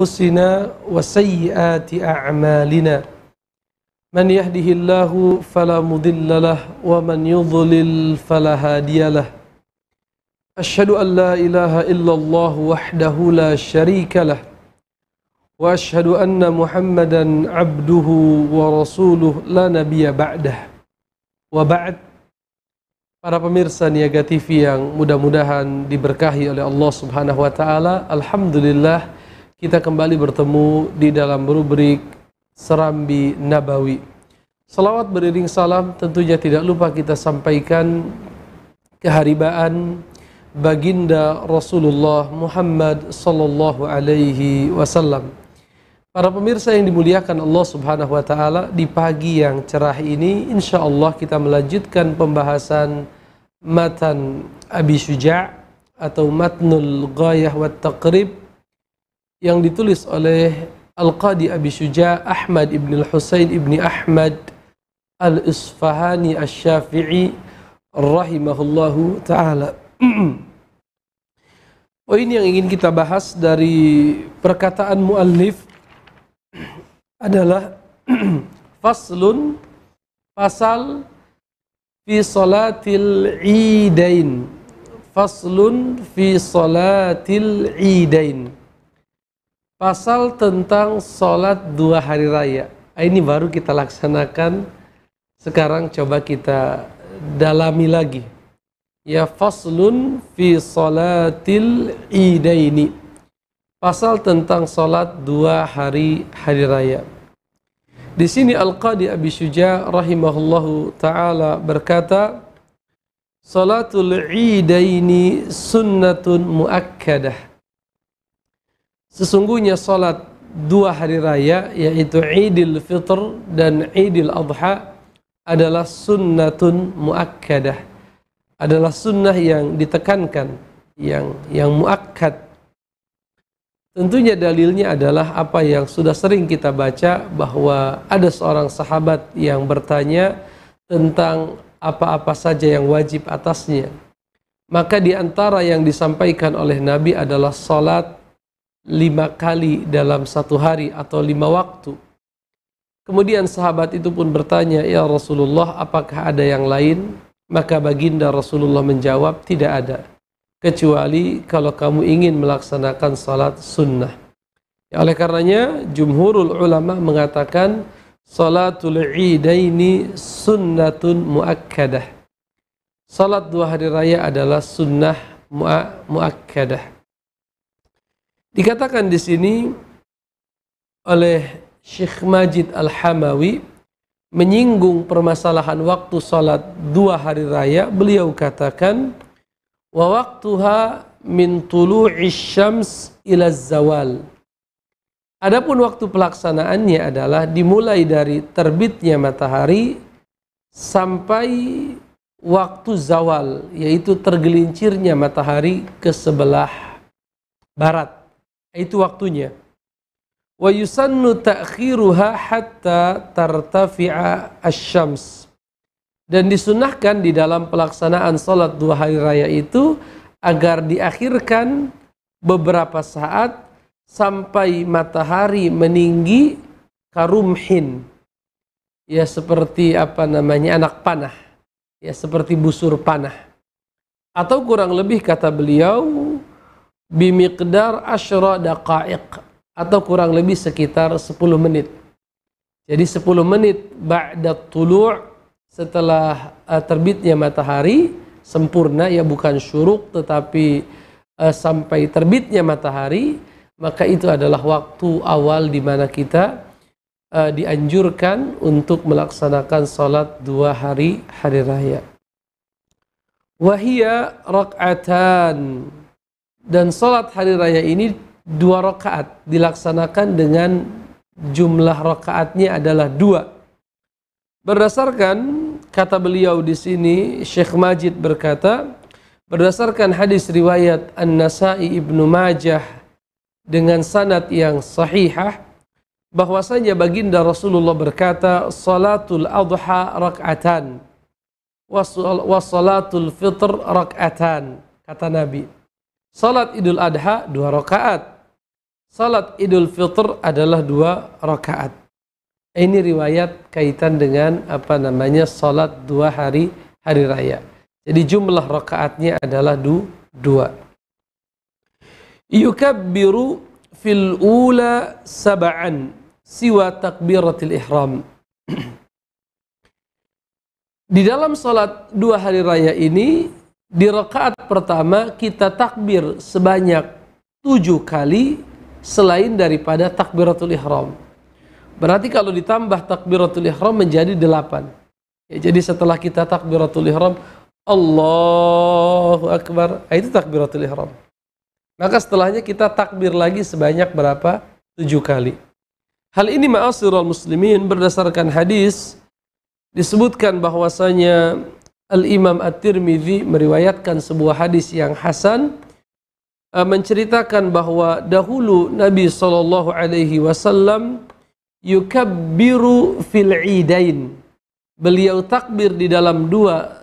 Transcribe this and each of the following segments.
أنفسنا وسيئات أعمالنا من يهده الله فلا مضل له ومن يضلل فلا هادي له أشهد أن لا إله إلا الله وحده لا شريك له وأشهد أن محمدا عبده ورسوله لا نبي بعده وبعد Para pemirsa Niaga TV yang mudah-mudahan diberkahi oleh Allah Subhanahu wa taala, alhamdulillah kita kembali bertemu di dalam rubrik Serambi Nabawi. Salawat beriring salam tentunya tidak lupa kita sampaikan keharibaan baginda Rasulullah Muhammad sallallahu alaihi wasallam. Para pemirsa yang dimuliakan Allah Subhanahu wa taala, di pagi yang cerah ini insya Allah kita melanjutkan pembahasan matan Abi Syuja' atau matnul ghayah wa taqrib yang ditulis oleh Al-Qadi Abi Suja Ahmad Ibn Al-Husain Ibn Ahmad Al-Isfahani Al-Syafi'i Rahimahullahu Ta'ala Oh ini yang ingin kita bahas dari perkataan muallif adalah Faslun Fasal Fi salatil idain Faslun fi salatil idain Pasal tentang sholat dua hari raya. Ah, ini baru kita laksanakan. Sekarang coba kita dalami lagi. Ya faslun fi sholatil idaini. Pasal tentang sholat dua hari hari raya. Di sini Al-Qadi Abi Syuja rahimahullahu taala berkata, Salatul idaini sunnatun muakkadah Sesungguhnya salat dua hari raya yaitu Idul Fitr dan Idul Adha adalah sunnatun muakkadah. Adalah sunnah yang ditekankan, yang yang muakkad. Tentunya dalilnya adalah apa yang sudah sering kita baca bahwa ada seorang sahabat yang bertanya tentang apa-apa saja yang wajib atasnya. Maka di antara yang disampaikan oleh Nabi adalah salat lima kali dalam satu hari atau lima waktu. Kemudian sahabat itu pun bertanya, Ya Rasulullah apakah ada yang lain? Maka baginda Rasulullah menjawab, tidak ada. Kecuali kalau kamu ingin melaksanakan salat sunnah. Ya, oleh karenanya, jumhurul ulama mengatakan, Salatul idaini sunnatun muakkadah. Salat dua hari raya adalah sunnah muakkadah. Dikatakan di sini oleh Syekh Majid Al-Hamawi menyinggung permasalahan waktu salat dua hari raya, beliau katakan wa waqtuha min tulu'i syams ila zawal. Adapun waktu pelaksanaannya adalah dimulai dari terbitnya matahari sampai waktu zawal, yaitu tergelincirnya matahari ke sebelah barat. Itu waktunya. Wa yusannu ta'khiruha hatta tartafi'a asy-syams. Dan disunahkan di dalam pelaksanaan salat dua hari raya itu agar diakhirkan beberapa saat sampai matahari meninggi karumhin. Ya seperti apa namanya anak panah. Ya seperti busur panah. Atau kurang lebih kata beliau Bimikdar asyra daqaiq atau kurang lebih sekitar 10 menit. Jadi 10 menit ba'da tulu' setelah uh, terbitnya matahari sempurna ya bukan syuruk tetapi uh, sampai terbitnya matahari maka itu adalah waktu awal di mana kita uh, dianjurkan untuk melaksanakan salat dua hari hari raya. Wahia rak'atan dan sholat hari raya ini dua rakaat dilaksanakan dengan jumlah rakaatnya adalah dua. Berdasarkan kata beliau di sini, Syekh Majid berkata, berdasarkan hadis riwayat An-Nasai Ibnu Majah dengan sanad yang sahihah, bahwasanya baginda Rasulullah berkata, Salatul adha rak'atan, salatul fitr rak'atan, kata Nabi. Salat Idul Adha dua rakaat. Salat Idul Fitr adalah dua rakaat. Ini riwayat kaitan dengan apa namanya salat dua hari hari raya. Jadi jumlah rakaatnya adalah du, dua. Yukabbiru fil ula sab'an siwa takbiratil ihram. Di dalam salat dua hari raya ini di rakaat pertama kita takbir sebanyak tujuh kali selain daripada takbiratul ihram. Berarti kalau ditambah takbiratul ihram menjadi delapan. Ya, jadi setelah kita takbiratul ihram, Allahu Akbar, ah, itu takbiratul ihram. Maka setelahnya kita takbir lagi sebanyak berapa? Tujuh kali. Hal ini ma'asirul muslimin berdasarkan hadis disebutkan bahwasanya Al-Imam At-Tirmidzi meriwayatkan sebuah hadis yang hasan eh, menceritakan bahwa dahulu Nabi sallallahu alaihi wasallam yukabbiru fil idain. Beliau takbir di dalam dua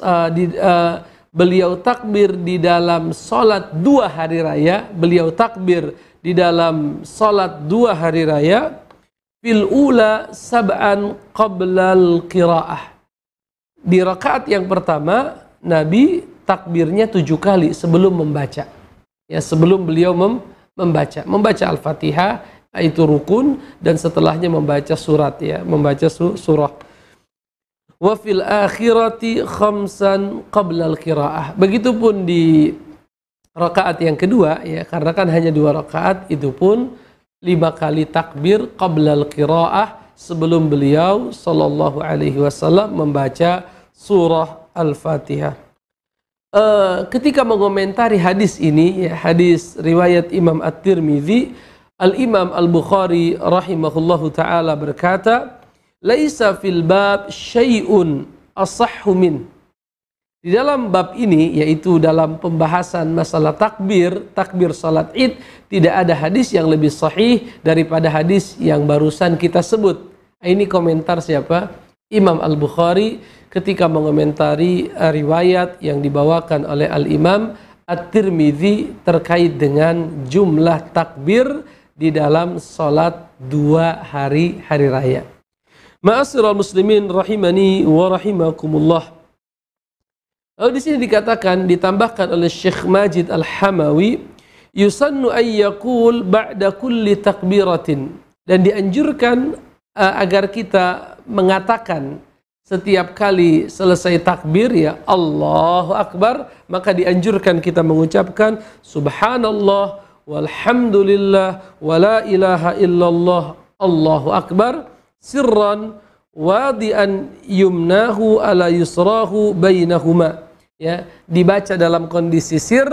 uh, di, uh, beliau takbir di dalam salat dua hari raya, beliau takbir di dalam salat dua hari raya fil ula sab'an qabla al-qiraah di rakaat yang pertama, Nabi takbirnya tujuh kali sebelum membaca. Ya, sebelum beliau mem membaca. Membaca Al-Fatihah nah itu rukun dan setelahnya membaca surat ya, membaca su surah. Wa akhirati khamsan qabla al-qiraah. Begitupun di rakaat yang kedua ya, karena kan hanya dua rakaat itu pun lima kali takbir qabla al-qiraah sebelum beliau Shallallahu Alaihi Wasallam membaca surah Al-Fatihah. E, ketika mengomentari hadis ini, ya, hadis riwayat Imam At-Tirmidzi, Al Imam Al Bukhari rahimahullahu taala berkata, "Laisa fil bab syai'un asahhu min." Di dalam bab ini yaitu dalam pembahasan masalah takbir, takbir salat Id, tidak ada hadis yang lebih sahih daripada hadis yang barusan kita sebut. Ini komentar siapa? Imam Al-Bukhari ketika mengomentari eh, riwayat yang dibawakan oleh Al-Imam At-Tirmidzi terkait dengan jumlah takbir di dalam solat dua hari hari raya. al muslimin rahimani wa rahimakumullah. Lalu di sini dikatakan ditambahkan oleh Syekh Majid Al-Hamawi yusannu ayyakul ba'da kulli takbiratin dan dianjurkan uh, agar kita mengatakan setiap kali selesai takbir ya Allahu Akbar maka dianjurkan kita mengucapkan subhanallah walhamdulillah wala ilaha illallah Allahu Akbar sirran wadian yumnahu ala yusrahu bainahuma ya dibaca dalam kondisi sir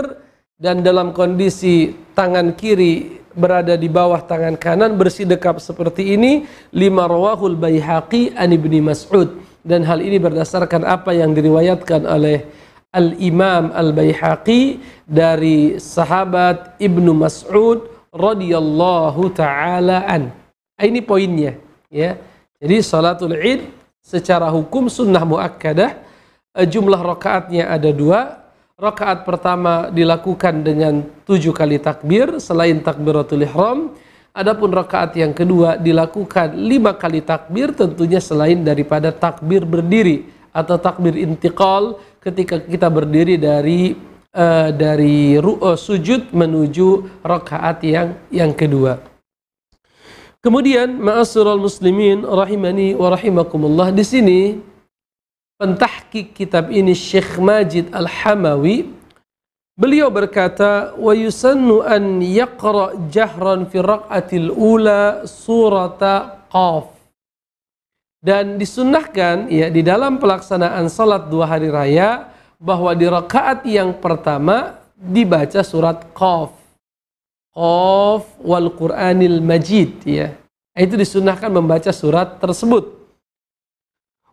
dan dalam kondisi tangan kiri berada di bawah tangan kanan bersidekap seperti ini lima rawahul baihaqi an ibni mas'ud dan hal ini berdasarkan apa yang diriwayatkan oleh al imam al baihaqi dari sahabat ibnu mas'ud radhiyallahu taala ah, ini poinnya ya jadi salatul id secara hukum sunnah muakkadah eh, jumlah rakaatnya ada dua Rakaat pertama dilakukan dengan tujuh kali takbir selain takbiratul ihram. Adapun rakaat yang kedua dilakukan lima kali takbir tentunya selain daripada takbir berdiri atau takbir intikal ketika kita berdiri dari uh, dari ru'u eh, sujud menuju rakaat yang yang kedua. Kemudian ma'asyiral muslimin rahimani wa rahimakumullah di sini pentahkik kitab ini Syekh Majid Al-Hamawi beliau berkata wa yusannu an yaqra jahran fi raqatil ula surata qaf dan disunnahkan ya di dalam pelaksanaan salat dua hari raya bahwa di rakaat yang pertama dibaca surat qaf qaf wal qur'anil majid ya itu disunahkan membaca surat tersebut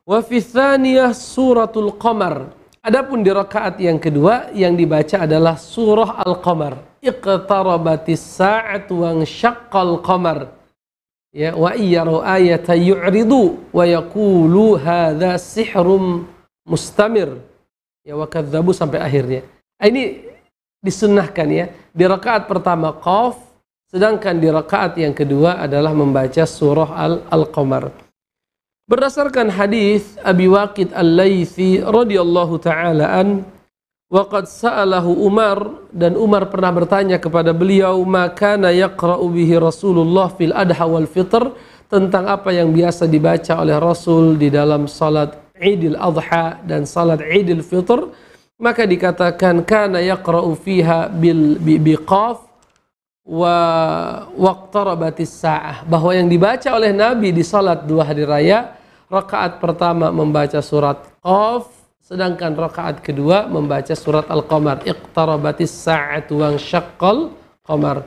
Wa fithaniyah suratul qamar. Adapun di rakaat yang kedua yang dibaca adalah surah Al-Qamar. Iqtarabatis saat wa syaqqal qamar. Ya wa iyaru ayata yu'ridu wa yaqulu hadza sihrum mustamir. Ya wa kadzabu sampai akhirnya. Ah, ini disunnahkan ya. Di rakaat pertama qaf, sedangkan di rakaat yang kedua adalah membaca surah Al-Qamar. al qamar Berdasarkan hadis Abi Waqid Al-Laitsi radhiyallahu taala an waqad sa'alahu Umar dan Umar pernah bertanya kepada beliau maka na yaqra'u bihi Rasulullah fil adha wal fitr tentang apa yang biasa dibaca oleh Rasul di dalam salat Idul Adha dan salat Idul Fitr maka dikatakan kana yaqra'u fiha bil biqaf wa waqtarabatis sa'ah bahwa yang dibaca oleh Nabi di salat dua hari raya rakaat pertama membaca surat Qaf sedangkan rakaat kedua membaca surat Al-Qamar iqtarabatis saat uang syaqqal qamar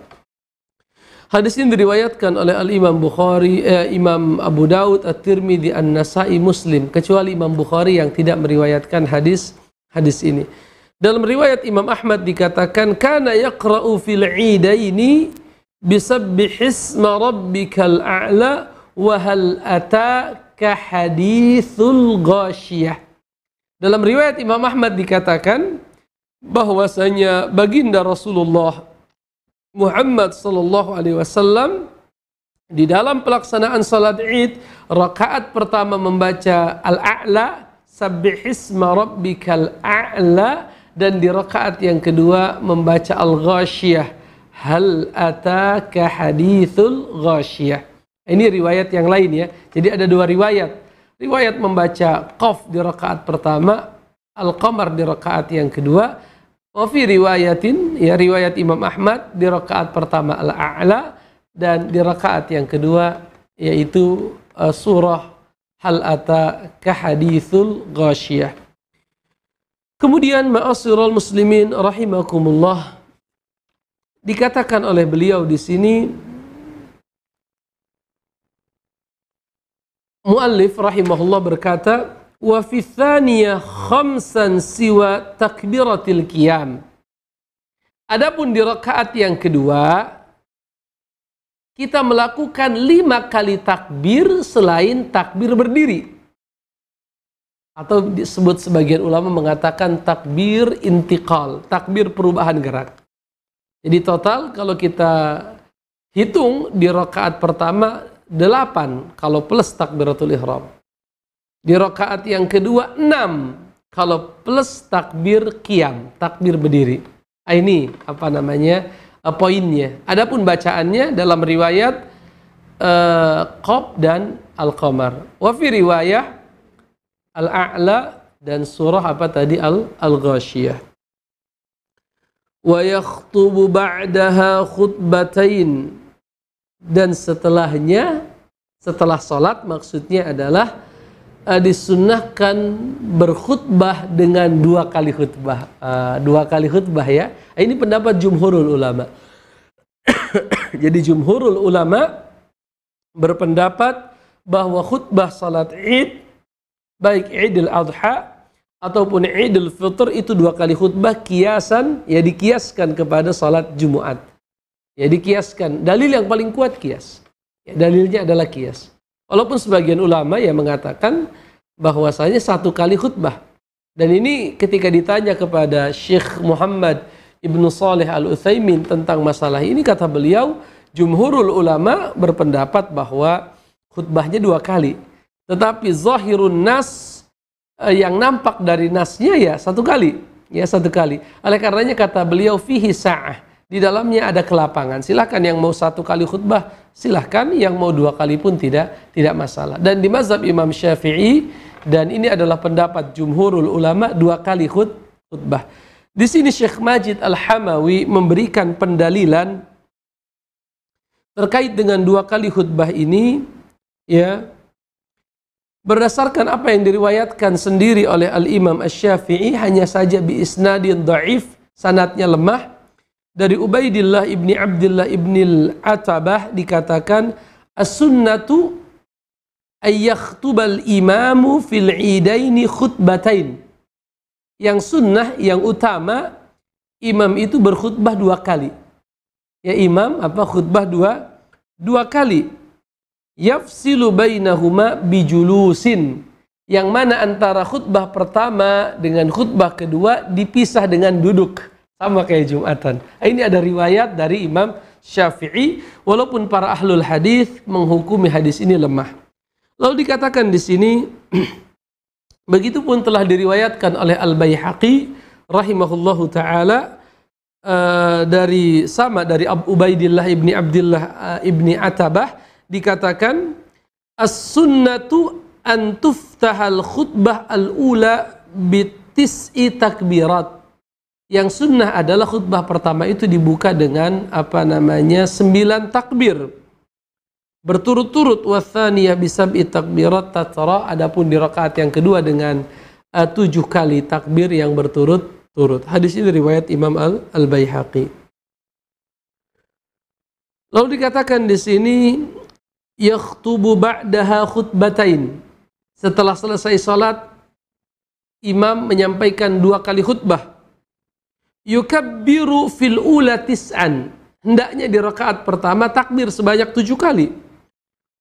Hadis ini diriwayatkan oleh Al-Imam Bukhari, eh, Imam Abu Daud, At-Tirmidzi, An-Nasai, Muslim kecuali Imam Bukhari yang tidak meriwayatkan hadis hadis ini. Dalam riwayat Imam Ahmad dikatakan kana yaqra'u fil 'idaini bisabbihisma rabbikal a'la wa hal ataka hadithul ghasyiyah. Dalam riwayat Imam Ahmad dikatakan bahwasanya baginda Rasulullah Muhammad sallallahu alaihi wasallam di dalam pelaksanaan salat Id rakaat pertama membaca Al-A'la sabbihisma rabbikal a'la dan di rakaat yang kedua membaca al-ghasyiyah hal ataka hadithul ghasyiyah ini riwayat yang lain ya jadi ada dua riwayat riwayat membaca qaf di rakaat pertama al-qamar di rakaat yang kedua wafi riwayatin ya riwayat Imam Ahmad di rakaat pertama al-a'la dan di rakaat yang kedua yaitu uh, surah hal ataka hadithul ghasyiyah Kemudian Maasirul muslimin rahimakumullah dikatakan oleh beliau di sini muallif rahimahullah berkata wa fi thaniyah khamsan siwa takbiratil qiyam Adapun di rakaat yang kedua kita melakukan lima kali takbir selain takbir berdiri atau disebut sebagian ulama mengatakan takbir intikal, takbir perubahan gerak. Jadi total kalau kita hitung di rakaat pertama delapan kalau plus takbiratul ihram. Di rakaat yang kedua enam kalau plus takbir kiam, takbir berdiri. Ah, ini apa namanya? Eh, poinnya. Adapun bacaannya dalam riwayat uh, eh, Qob dan Al-Qamar. Wa riwayah Al-A'la dan surah apa tadi Al-Ghashiyah. Wa yakhthubu ba'daha khutbatain dan setelahnya setelah salat maksudnya adalah disunahkan eh, disunnahkan berkhutbah dengan dua kali khutbah. Eh, dua kali khutbah ya. Eh, ini pendapat jumhurul ulama. Jadi jumhurul ulama berpendapat bahwa khutbah salat Id baik Idul Adha ataupun Idul Fitr itu dua kali khutbah kiasan ya dikiaskan kepada salat Jumat. Ya dikiaskan. Dalil yang paling kuat kias. Ya, dalilnya adalah kias. Walaupun sebagian ulama yang mengatakan bahwasanya satu kali khutbah. Dan ini ketika ditanya kepada Syekh Muhammad Ibnu Saleh Al Utsaimin tentang masalah ini kata beliau jumhurul ulama berpendapat bahwa khutbahnya dua kali tetapi zahirun nas eh, yang nampak dari nasnya ya satu kali, ya satu kali. Oleh karenanya kata beliau fihi sa'ah. Di dalamnya ada kelapangan. Silahkan yang mau satu kali khutbah, silahkan yang mau dua kali pun tidak tidak masalah. Dan di mazhab Imam Syafi'i dan ini adalah pendapat jumhurul ulama dua kali khut, khutbah. Di sini Syekh Majid Al-Hamawi memberikan pendalilan terkait dengan dua kali khutbah ini ya berdasarkan apa yang diriwayatkan sendiri oleh Al-Imam Asy-Syafi'i hanya saja bi isnadin dhaif, sanatnya lemah. Dari Ubaidillah ibni Abdullah ibni Al-Atabah dikatakan as-sunnatu ayyaktubal imamu fil idaini khutbatain. Yang sunnah, yang utama, imam itu berkhutbah dua kali. Ya imam apa khutbah dua dua kali yafsilu bainahuma bijulusin yang mana antara khutbah pertama dengan khutbah kedua dipisah dengan duduk sama kayak Jumatan. Ini ada riwayat dari Imam Syafi'i walaupun para ahlul hadis menghukumi hadis ini lemah. Lalu dikatakan di sini begitupun telah diriwayatkan oleh Al Baihaqi rahimahullahu taala eh, dari sama dari Abu Ubaidillah ibni Abdullah eh, ibni Atabah dikatakan as-sunnatu an tuftahal khutbah al-ula bitis'i takbirat. Yang sunnah adalah khutbah pertama itu dibuka dengan apa namanya sembilan takbir berturut-turut wasaniyah bisab'i takbirat tatara adapun di rakaat yang kedua dengan uh, tujuh kali takbir yang berturut-turut hadis ini riwayat Imam Al, al Baihaqi lalu dikatakan di sini yakhtubu ba'daha khutbatain. Setelah selesai salat, imam menyampaikan dua kali khutbah. Yukabbiru fil ula tis'an. Hendaknya di rakaat pertama takbir sebanyak tujuh kali.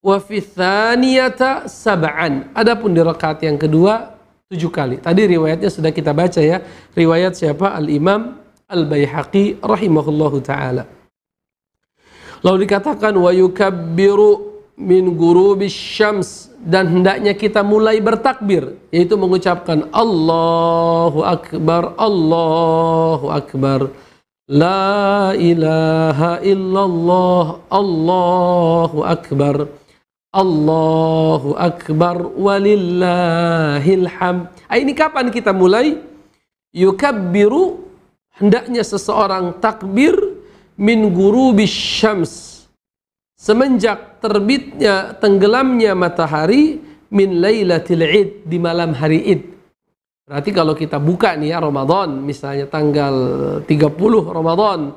Wa fi thaniyata sab'an. Adapun di rakaat yang kedua tujuh kali. Tadi riwayatnya sudah kita baca ya. Riwayat siapa? Al-Imam Al-Baihaqi rahimahullahu taala. Lalu dikatakan wa yukabbiru min gurubis syams dan hendaknya kita mulai bertakbir yaitu mengucapkan Allahu akbar Allahu akbar la ilaha illallah Allahu akbar Allahu akbar walillahil ham ah, ini kapan kita mulai yukabbiru hendaknya seseorang takbir min gurubis syams semenjak terbitnya tenggelamnya matahari min lailatil id di malam hari id. Berarti kalau kita buka nih ya Ramadan, misalnya tanggal 30 Ramadan,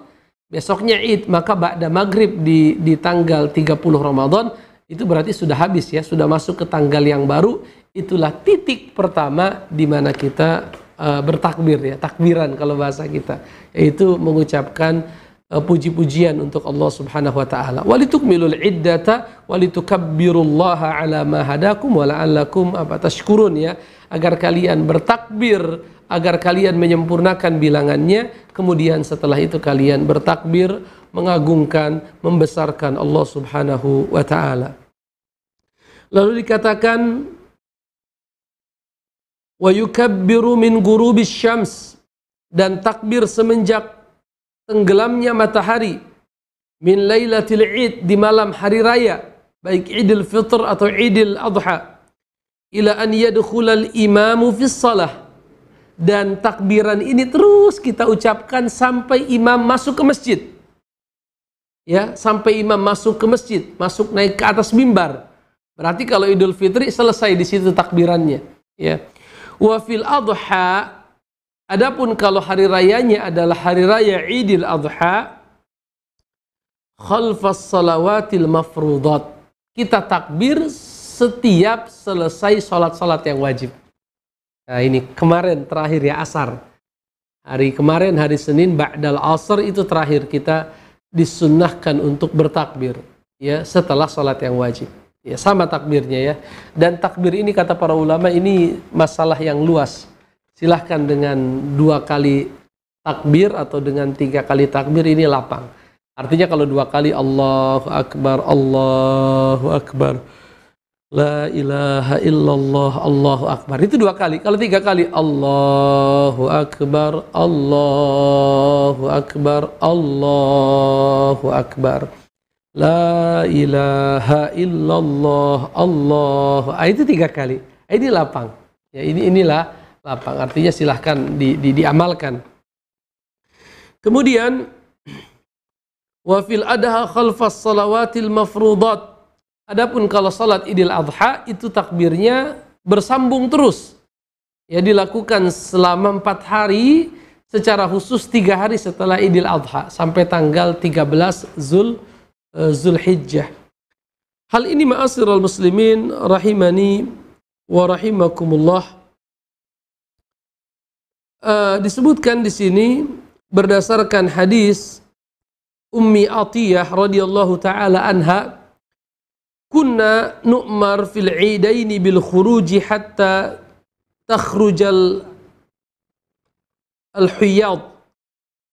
besoknya id, maka ba'da maghrib di, di tanggal 30 Ramadan, itu berarti sudah habis ya, sudah masuk ke tanggal yang baru, itulah titik pertama di mana kita uh, bertakbir ya, takbiran kalau bahasa kita, yaitu mengucapkan Eh, puji-pujian untuk Allah Subhanahu wa taala. Walitukmilul iddata walitukabbirullaha ala ma hadakum wa la'allakum apa tashkurun ya, agar kalian bertakbir, agar kalian menyempurnakan bilangannya, kemudian setelah itu kalian bertakbir mengagungkan, membesarkan Allah Subhanahu wa taala. Lalu dikatakan wa yukabbiru min ghurubisy syams dan takbir semenjak tenggelamnya matahari min lailatil id di malam hari raya baik Idul fitr atau Idul adha ila an yadkhulal imamu fis salah dan takbiran ini terus kita ucapkan sampai imam masuk ke masjid ya sampai imam masuk ke masjid masuk naik ke atas mimbar berarti kalau idul fitri selesai di situ takbirannya ya wa fil adha Adapun kalau hari rayanya adalah hari raya Idul Adha, khalfas salawatil mafrudat. Kita takbir setiap selesai sholat-sholat yang wajib. Nah ini kemarin terakhir ya asar. Hari kemarin hari Senin ba'dal asar itu terakhir kita disunnahkan untuk bertakbir ya setelah sholat yang wajib. Ya sama takbirnya ya. Dan takbir ini kata para ulama ini masalah yang luas silahkan dengan dua kali takbir atau dengan tiga kali takbir ini lapang. Artinya kalau dua kali Allahu Akbar, Allahu Akbar, La ilaha illallah, Allahu Akbar. Itu dua kali. Kalau tiga kali Allahu Akbar, Allahu Akbar, Allahu Akbar. La ilaha illallah, Allah. Ah, itu tiga kali. Ah, ini lapang. Ya, ini inilah lapang. Artinya silahkan di, di, diamalkan. Kemudian wafil adha khalfas salawatil mafrudat. Adapun kalau salat Idul Adha itu takbirnya bersambung terus. Ya dilakukan selama empat hari secara khusus tiga hari setelah Idul Adha sampai tanggal 13 Zul eh, Zulhijjah. Hal ini maasir al muslimin rahimani wa rahimakumullah uh, disebutkan di sini berdasarkan hadis Ummi Atiyah radhiyallahu taala anha kunna nu'mar fil 'idaini bil khuruji hatta takhrujal al huyad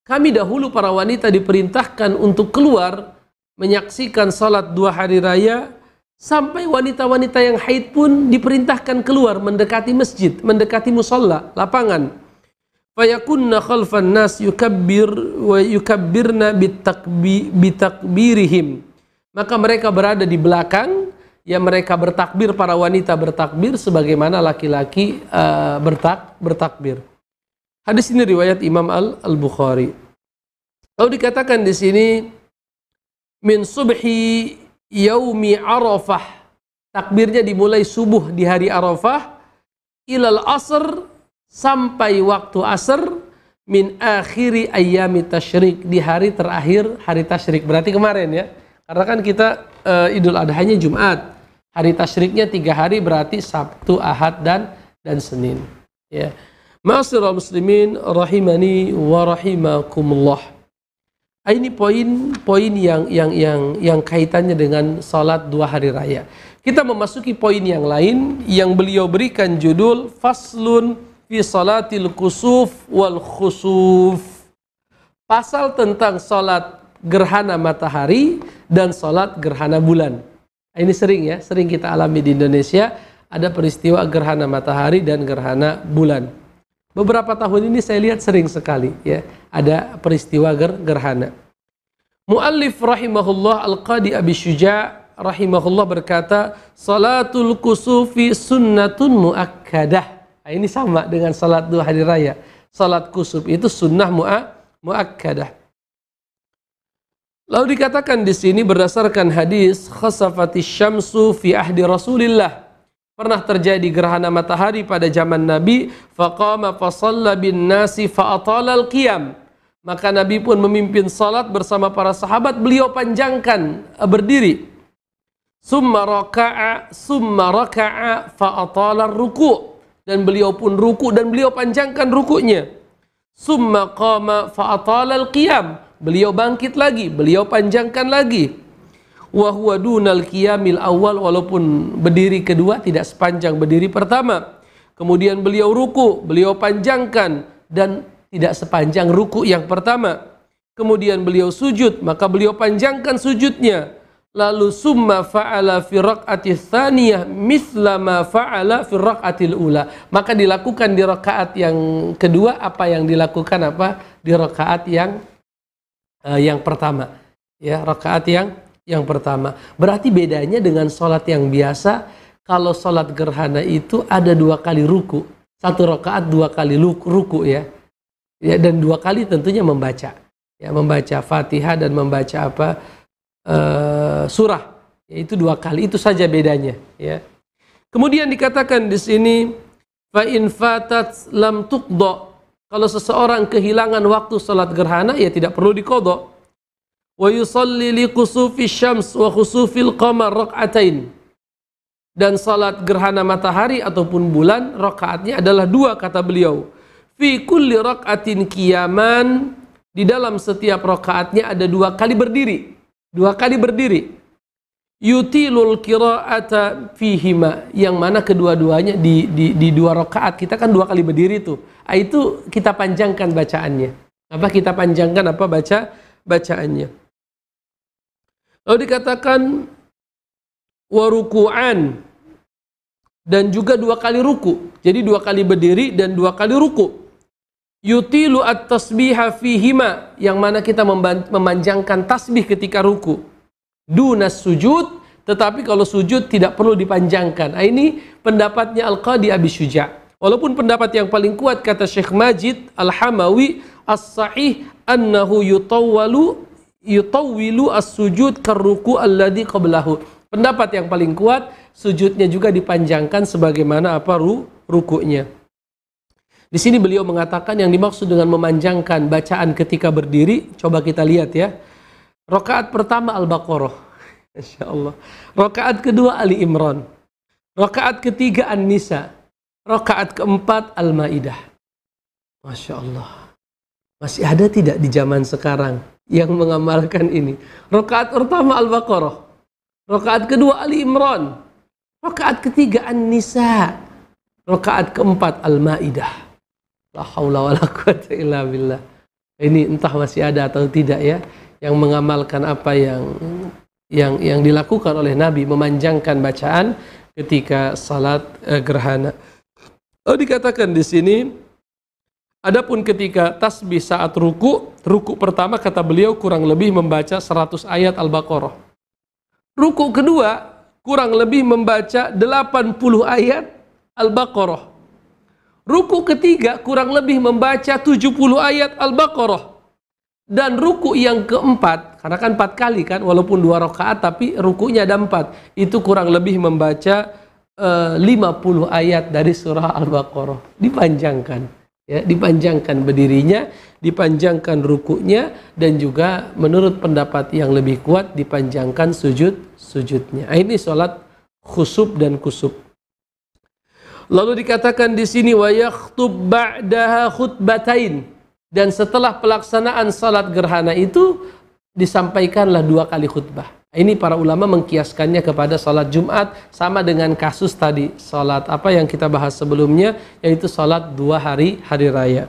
kami dahulu para wanita diperintahkan untuk keluar menyaksikan salat dua hari raya sampai wanita-wanita yang haid pun diperintahkan keluar mendekati masjid, mendekati musola, lapangan fayakunna khalfan nas yukabbir wa yukabbirna bitakbirihim maka mereka berada di belakang ya mereka bertakbir para wanita bertakbir sebagaimana laki-laki uh, bertak bertakbir hadis ini riwayat Imam Al, al Bukhari lalu dikatakan di sini min subhi yaumi arafah takbirnya dimulai subuh di hari arafah ilal asr sampai waktu asar min akhiri ayami tasyrik di hari terakhir hari tasyrik. Berarti kemarin ya. Karena kan kita uh, Idul Adhanya Jumat. Hari tasyriknya tiga hari berarti Sabtu, Ahad dan dan Senin. Ya. Ma'asyiral muslimin rahimani wa rahimakumullah. Ah, ini poin-poin yang yang yang yang kaitannya dengan salat dua hari raya. Kita memasuki poin yang lain yang beliau berikan judul faslun fi salatil kusuf wal khusuf. Pasal tentang salat gerhana matahari dan salat gerhana bulan. Nah, ini sering ya, sering kita alami di Indonesia ada peristiwa gerhana matahari dan gerhana bulan. Beberapa tahun ini saya lihat sering sekali ya, ada peristiwa ger gerhana. Muallif rahimahullah Al-Qadi Abi Syuja rahimahullah berkata, "Salatul kusufi sunnatun muakkadah." Nah, ini sama dengan salat dua hari raya. Salat kusub itu sunnah muak muakkadah. Lalu dikatakan di sini berdasarkan hadis khasafati syamsu fi ahdi Rasulillah. Pernah terjadi gerhana matahari pada zaman Nabi, faqama fasalla bin nasi fa'atala al-qiyam. Maka Nabi pun memimpin salat bersama para sahabat, beliau panjangkan eh, berdiri. Summa raka'a, summa raka'a fa'atala ruku' dan beliau pun ruku dan beliau panjangkan rukunya. Summa qama fa'atalal qiyam. Beliau bangkit lagi, beliau panjangkan lagi. Wa huwa dunal qiyamil awal walaupun berdiri kedua tidak sepanjang berdiri pertama. Kemudian beliau ruku, beliau panjangkan dan tidak sepanjang ruku yang pertama. Kemudian beliau sujud, maka beliau panjangkan sujudnya lalu summa fa'ala fi raq'ati tsaniyah misla ma fa'ala fi ula maka dilakukan di rakaat yang kedua apa yang dilakukan apa di rakaat yang uh, yang pertama ya rakaat yang yang pertama berarti bedanya dengan sholat yang biasa kalau sholat gerhana itu ada dua kali ruku satu rakaat dua kali ruku, ruku ya ya dan dua kali tentunya membaca ya membaca fatihah dan membaca apa uh, surah yaitu dua kali itu saja bedanya ya kemudian dikatakan di sini fa in fatat lam tuqdo kalau seseorang kehilangan waktu salat gerhana ya tidak perlu dikodok. wa yusalli li kusufi syams wa kusufil qamar rak'atain dan salat gerhana matahari ataupun bulan rakaatnya adalah dua kata beliau fi kulli rakaatin kiaman di dalam setiap rakaatnya ada dua kali berdiri Dua kali berdiri. Yutilul qira'ata fihima. Yang mana kedua-duanya di, di, di dua rakaat kita kan dua kali berdiri tuh. Ah, itu kita panjangkan bacaannya. Apa kita panjangkan apa baca bacaannya. Lalu dikatakan waruku'an dan juga dua kali ruku. Jadi dua kali berdiri dan dua kali ruku yutilu at-tasbiha fihima yang mana kita memanjangkan tasbih ketika ruku dunas sujud tetapi kalau sujud tidak perlu dipanjangkan nah, ini pendapatnya Al-Qadi Abi Syuja walaupun pendapat yang paling kuat kata Syekh Majid Al-Hamawi as-sahih annahu yutawwalu yutawwilu as-sujud karruku alladhi qablahu pendapat yang paling kuat sujudnya juga dipanjangkan sebagaimana apa ru, rukunya di sini beliau mengatakan yang dimaksud dengan memanjangkan bacaan ketika berdiri, coba kita lihat ya. Rokaat pertama Al-Baqarah. Insya Allah. Rokaat kedua Ali Imran. Rokaat ketiga An-Nisa. Rokaat keempat Al-Ma'idah. Masya Allah. Masih ada tidak di zaman sekarang yang mengamalkan ini? Rokaat pertama Al-Baqarah. Rokaat kedua Ali Imran. Rokaat ketiga An-Nisa. Rokaat keempat Al-Ma'idah. Alhamdulillah, Ini entah masih ada atau tidak ya yang mengamalkan apa yang yang yang dilakukan oleh Nabi memanjangkan bacaan ketika salat eh, gerhana. Oh dikatakan di sini Adapun ketika tasbih saat ruku, ruku pertama kata beliau kurang lebih membaca 100 ayat Al-Baqarah. Ruku kedua kurang lebih membaca 80 ayat Al-Baqarah. Ruku ketiga kurang lebih membaca 70 ayat Al-Baqarah. Dan ruku yang keempat, karena kan empat kali kan, walaupun dua rakaat tapi rukunya ada empat. Itu kurang lebih membaca eh, uh, 50 ayat dari surah Al-Baqarah. Dipanjangkan. Ya, dipanjangkan berdirinya, dipanjangkan rukunya, dan juga menurut pendapat yang lebih kuat dipanjangkan sujud sujudnya. Ini sholat khusub dan kusub. Lalu dikatakan di sini wa yakhthub ba'daha khutbatain dan setelah pelaksanaan salat gerhana itu disampaikanlah dua kali khutbah. Ini para ulama mengkiaskannya kepada salat Jumat sama dengan kasus tadi salat apa yang kita bahas sebelumnya yaitu salat dua hari hari raya.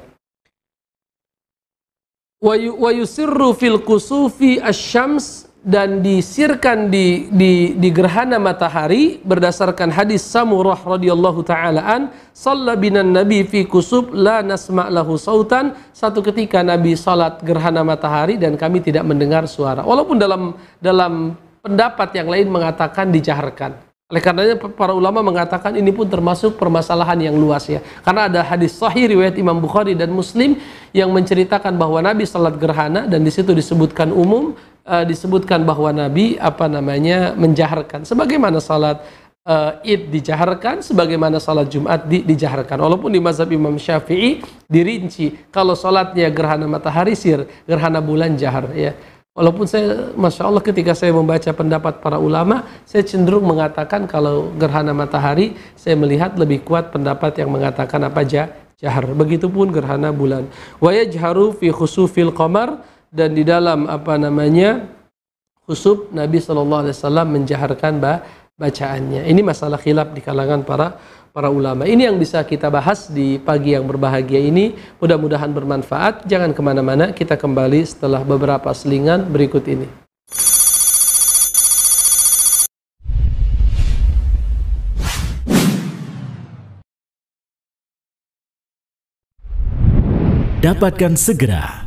Wa yusirru fil kusufi asy-syams dan disirkan di, di, di gerhana matahari berdasarkan hadis Samurah radhiyallahu taalaan an binan nabi fi kusub la nasma lahu sautan satu ketika nabi salat gerhana matahari dan kami tidak mendengar suara walaupun dalam dalam pendapat yang lain mengatakan dijaharkan oleh karenanya para ulama mengatakan ini pun termasuk permasalahan yang luas ya. Karena ada hadis sahih riwayat Imam Bukhari dan Muslim yang menceritakan bahwa Nabi salat gerhana dan di situ disebutkan umum uh, disebutkan bahwa Nabi apa namanya menjaharkan sebagaimana salat uh, Id dijaharkan sebagaimana salat Jumat di, dijaharkan. Walaupun di mazhab Imam Syafi'i dirinci kalau salatnya gerhana matahari sir, gerhana bulan jahar ya. Walaupun saya Masya Allah ketika saya membaca pendapat para ulama Saya cenderung mengatakan kalau gerhana matahari Saya melihat lebih kuat pendapat yang mengatakan apa aja jahar Begitupun gerhana bulan Wajah yajharu fi khusufil qamar dan di dalam apa namanya khusyuk Nabi Shallallahu Alaihi Wasallam menjaharkan bacaannya. Ini masalah khilaf di kalangan para para ulama. Ini yang bisa kita bahas di pagi yang berbahagia ini. Mudah-mudahan bermanfaat. Jangan kemana-mana. Kita kembali setelah beberapa selingan berikut ini. Dapatkan segera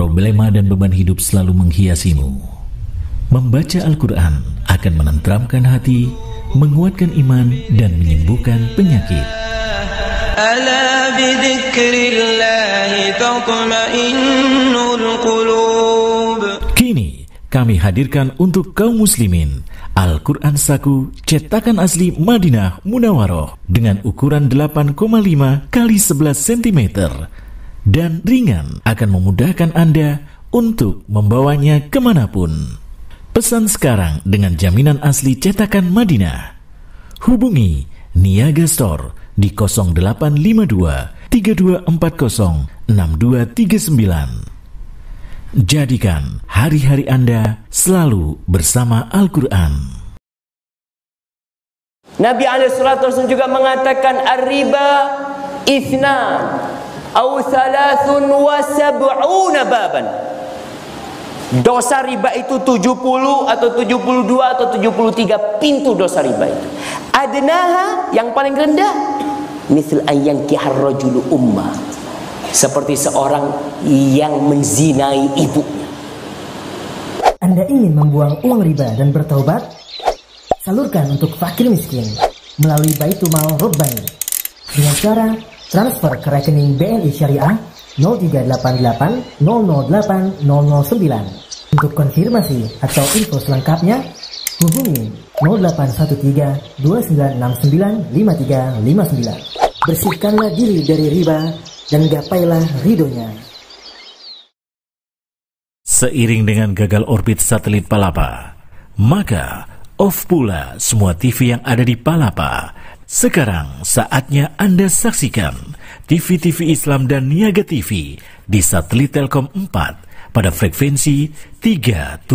Problema dan beban hidup selalu menghiasimu. Membaca Al-Quran akan menenteramkan hati, menguatkan iman, dan menyembuhkan penyakit. Kini kami hadirkan untuk kaum muslimin Al-Quran Saku cetakan asli Madinah Munawaroh dengan ukuran 8,5 kali 11 cm dan ringan akan memudahkan Anda untuk membawanya kemanapun. Pesan sekarang dengan jaminan asli cetakan Madinah. Hubungi Niaga Store di 0852 3240 6239. Jadikan hari-hari Anda selalu bersama Al-Quran. Nabi Alaihissalam juga mengatakan Ar-riba isna au thalathun wa sab'una baban dosa riba itu 70 atau 72 atau 73 pintu dosa riba itu adnaha yang paling rendah misal ayang kihar umma seperti seorang yang menzinai ibunya Anda ingin membuang uang riba dan bertaubat salurkan untuk fakir miskin melalui Baitul Mal Robbani dengan cara transfer ke rekening BNI Syariah 0388 008 Untuk konfirmasi atau info selengkapnya, hubungi 0813 2969 5359. Bersihkanlah diri dari riba dan gapailah ridhonya. Seiring dengan gagal orbit satelit Palapa, maka off pula semua TV yang ada di Palapa sekarang saatnya Anda saksikan TV-TV Islam dan Niaga TV di satelit Telkom 4 pada frekuensi 3721,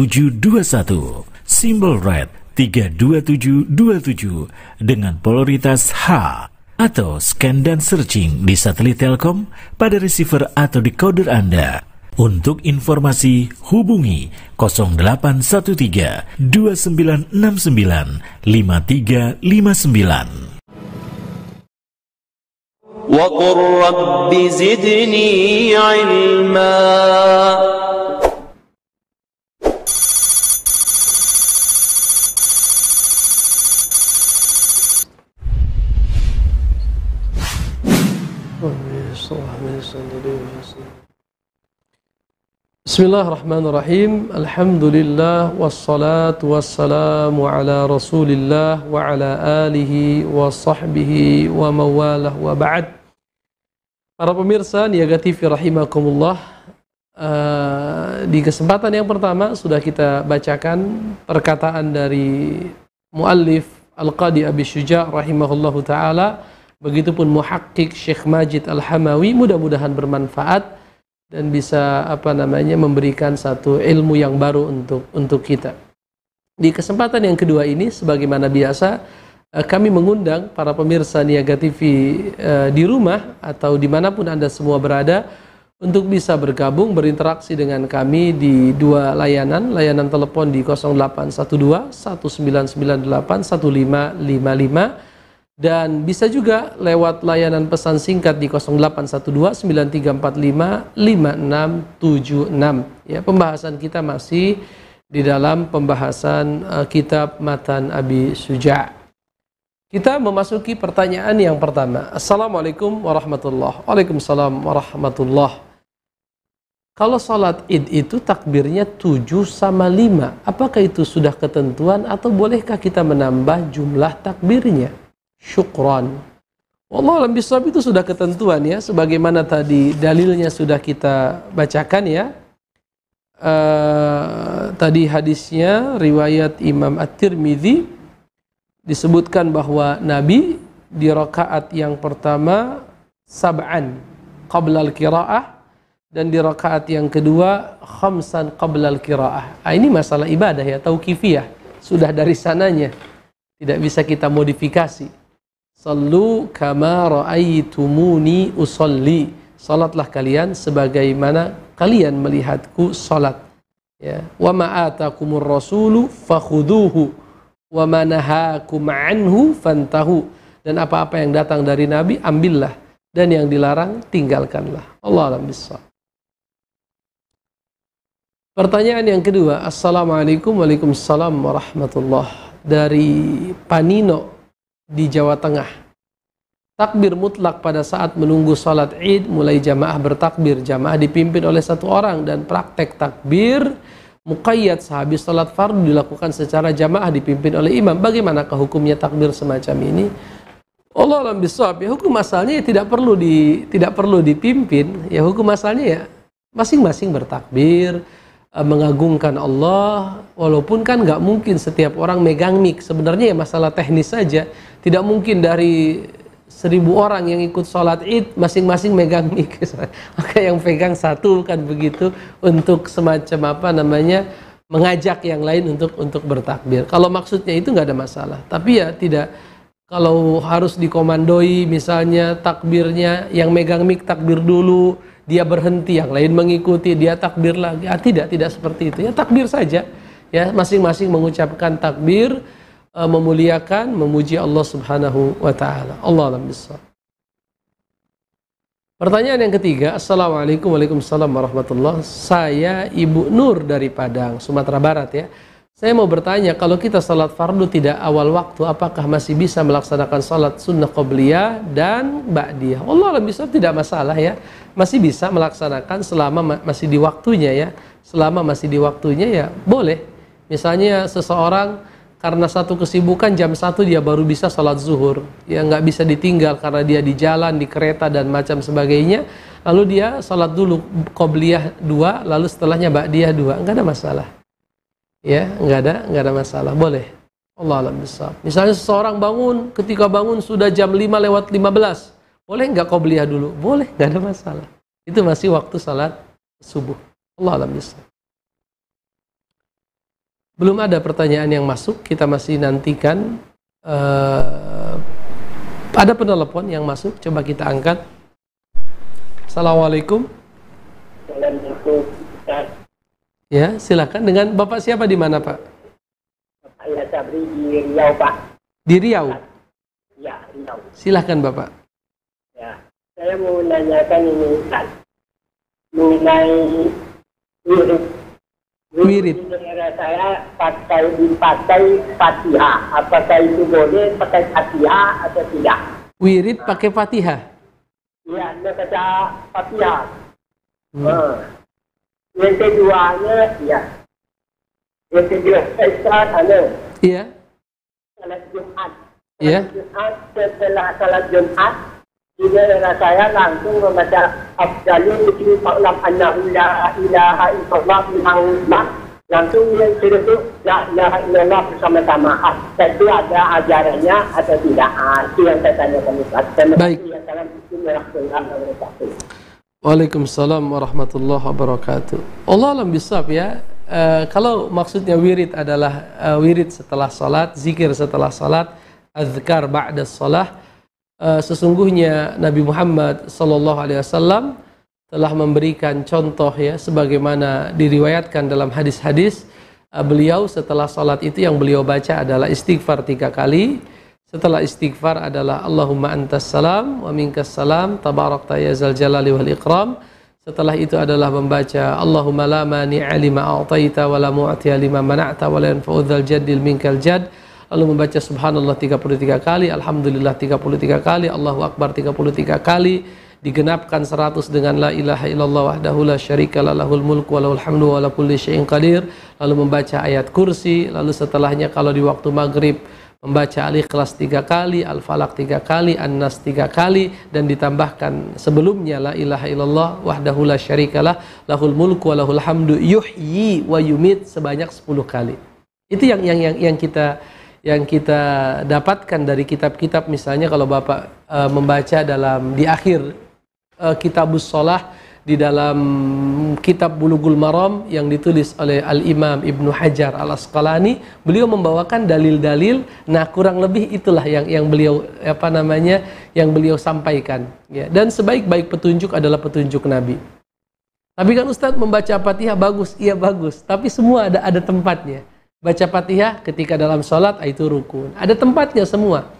simbol red 32727 dengan polaritas H atau scan dan searching di satelit Telkom pada receiver atau decoder Anda. Untuk informasi hubungi 0813 2969 5359. وقل رب زدني علما Bismillahirrahmanirrahim. Alhamdulillah wassalatu wassalamu ala Rasulillah wa ala alihi wa sahbihi wa mawalah wa ba'd. Para pemirsa Niaga TV rahimakumullah. Uh, di kesempatan yang pertama sudah kita bacakan perkataan dari muallif Al-Qadi Abi Syuja rahimahullahu taala, begitupun muhakkik Syekh Majid Al-Hamawi mudah-mudahan bermanfaat dan bisa apa namanya memberikan satu ilmu yang baru untuk untuk kita. Di kesempatan yang kedua ini sebagaimana biasa eh, kami mengundang para pemirsa Niaga TV eh, di rumah atau dimanapun Anda semua berada untuk bisa bergabung berinteraksi dengan kami di dua layanan, layanan telepon di 0812 1998 1555 dan bisa juga lewat layanan pesan singkat di 0812-9345-5676 ya pembahasan kita masih di dalam pembahasan uh, kitab Matan Abi Suja kita memasuki pertanyaan yang pertama Assalamualaikum warahmatullahi Waalaikumsalam warahmatullahi kalau sholat id itu takbirnya 7 sama 5 apakah itu sudah ketentuan atau bolehkah kita menambah jumlah takbirnya syukron. Allah alam bisawab itu sudah ketentuan ya, sebagaimana tadi dalilnya sudah kita bacakan ya. Uh, tadi hadisnya riwayat Imam At-Tirmidzi disebutkan bahwa Nabi di rakaat yang pertama sab'an qabla al-qiraah dan di rakaat yang kedua khamsan qabla al-qiraah. Ah, ini masalah ibadah ya, tauqifiyah. Sudah dari sananya. Tidak bisa kita modifikasi. Sallu kama ra'aitumuni usalli Salatlah kalian sebagaimana kalian melihatku salat. Ya. Wa ma'atakumur rasulu fakhuduhu. Wa manahakum anhu fantahu. Dan apa-apa yang datang dari Nabi, ambillah. Dan yang dilarang, tinggalkanlah. Allah alam Pertanyaan yang kedua, Assalamualaikum warahmatullahi Warahmatullah dari Panino di Jawa Tengah. Takbir mutlak pada saat menunggu sholat id mulai jamaah bertakbir. Jamaah dipimpin oleh satu orang dan praktek takbir mukayat sehabis sholat fardu dilakukan secara jamaah dipimpin oleh imam. bagaimana kehukumnya takbir semacam ini? Allah alam bisawab ya hukum asalnya ya tidak perlu di tidak perlu dipimpin ya hukum asalnya ya masing-masing bertakbir eh, mengagungkan Allah walaupun kan nggak mungkin setiap orang megang mik sebenarnya ya masalah teknis saja tidak mungkin dari seribu orang yang ikut sholat id masing-masing megang mik, maka yang pegang satu kan begitu untuk semacam apa namanya mengajak yang lain untuk untuk bertakbir kalau maksudnya itu nggak ada masalah tapi ya tidak kalau harus dikomandoi misalnya takbirnya yang megang mik takbir dulu dia berhenti yang lain mengikuti dia takbir lagi ah, tidak tidak seperti itu ya takbir saja ya masing-masing mengucapkan takbir Eh, memuliakan, memuji Allah Subhanahu wa taala. Allah alam Pertanyaan yang ketiga, Assalamualaikum Waalaikumsalam warahmatullahi Saya Ibu Nur dari Padang, Sumatera Barat ya Saya mau bertanya, kalau kita salat fardu tidak awal waktu Apakah masih bisa melaksanakan salat sunnah qobliyah dan ba'diyah? Allah lebih besar tidak masalah ya Masih bisa melaksanakan selama masih di waktunya ya Selama masih di waktunya ya boleh Misalnya seseorang karena satu kesibukan jam satu dia baru bisa sholat zuhur ya nggak bisa ditinggal karena dia di jalan di kereta dan macam sebagainya lalu dia sholat dulu qobliyah dua lalu setelahnya dia dua nggak ada masalah ya nggak ada nggak ada masalah boleh Allah alam besar misalnya seseorang bangun ketika bangun sudah jam 5 lewat 15 boleh nggak qobliyah dulu boleh nggak ada masalah itu masih waktu sholat subuh Allah alam besar belum ada pertanyaan yang masuk, kita masih nantikan. Uh, ada penelepon yang masuk, coba kita angkat. Assalamualaikum. Ya, silakan dengan Bapak siapa di mana Pak? Bapak ya Sabri di Riau Pak. Di Riau. Ya Riau. Silakan Bapak. Ya, saya mau menanyakan ini Pak. mengenai wirid saya pakai pakai fatihah apakah itu boleh pakai fatihah atau tidak wirid pakai fatihah iya anda kata fatihah hmm. yang ah. yang keduanya ya yang kedua Islam ada iya salat Jumat Iya. Jumat setelah salat Jumat juga daerah saya langsung membaca Abdalun itu Fa'lam Annahu La Ilaha Illallah Muhammad langsung dia suruh itu La Ilaha Illallah bersama-sama itu ada ajarannya atau tidak ah, itu yang saya tanyakan Ustaz baik Waalaikumsalam warahmatullahi wabarakatuh Allah alam bisab ya Uh, kalau maksudnya wirid adalah uh, wirid setelah salat, zikir setelah salat, azkar ba'da salat, Eh, sesungguhnya Nabi Muhammad Sallallahu Alaihi Wasallam telah memberikan contoh ya sebagaimana diriwayatkan dalam hadis-hadis eh, beliau setelah sholat itu yang beliau baca adalah istighfar tiga kali setelah istighfar adalah Allahumma antas salam wa minkas salam tabarakta ya zal jalali wal ikram setelah itu adalah membaca Allahumma la mani'a lima a'taita wa la mu'tiya lima mana'ta wa la yanfa'udzal jaddil minkal jadd lalu membaca subhanallah 33 kali, alhamdulillah 33 kali, Allahu akbar 33 kali, digenapkan 100 dengan la ilaha illallah wahdahu la syarika la lahul mulku wa lahul hamdu wa la kulli syai'in qadir, lalu membaca ayat kursi, lalu setelahnya kalau di waktu maghrib membaca al-ikhlas tiga kali, al-falak tiga kali, an-nas tiga kali, dan ditambahkan sebelumnya la ilaha illallah wahdahu la syarikalah lahul mulku lahul hamdu yuhyi wa yumit sebanyak sepuluh kali. Itu yang yang yang yang kita yang kita dapatkan dari kitab-kitab misalnya kalau Bapak e, membaca dalam di akhir e, kitabus sholah di dalam kitab Bulughul Maram yang ditulis oleh Al-Imam Ibnu Hajar Al-Asqalani beliau membawakan dalil-dalil nah kurang lebih itulah yang yang beliau apa namanya yang beliau sampaikan ya dan sebaik-baik petunjuk adalah petunjuk Nabi tapi kan Ustadz membaca Fatihah bagus iya bagus tapi semua ada ada tempatnya baca Fatihah ketika dalam sholat itu rukun. Ada tempatnya semua.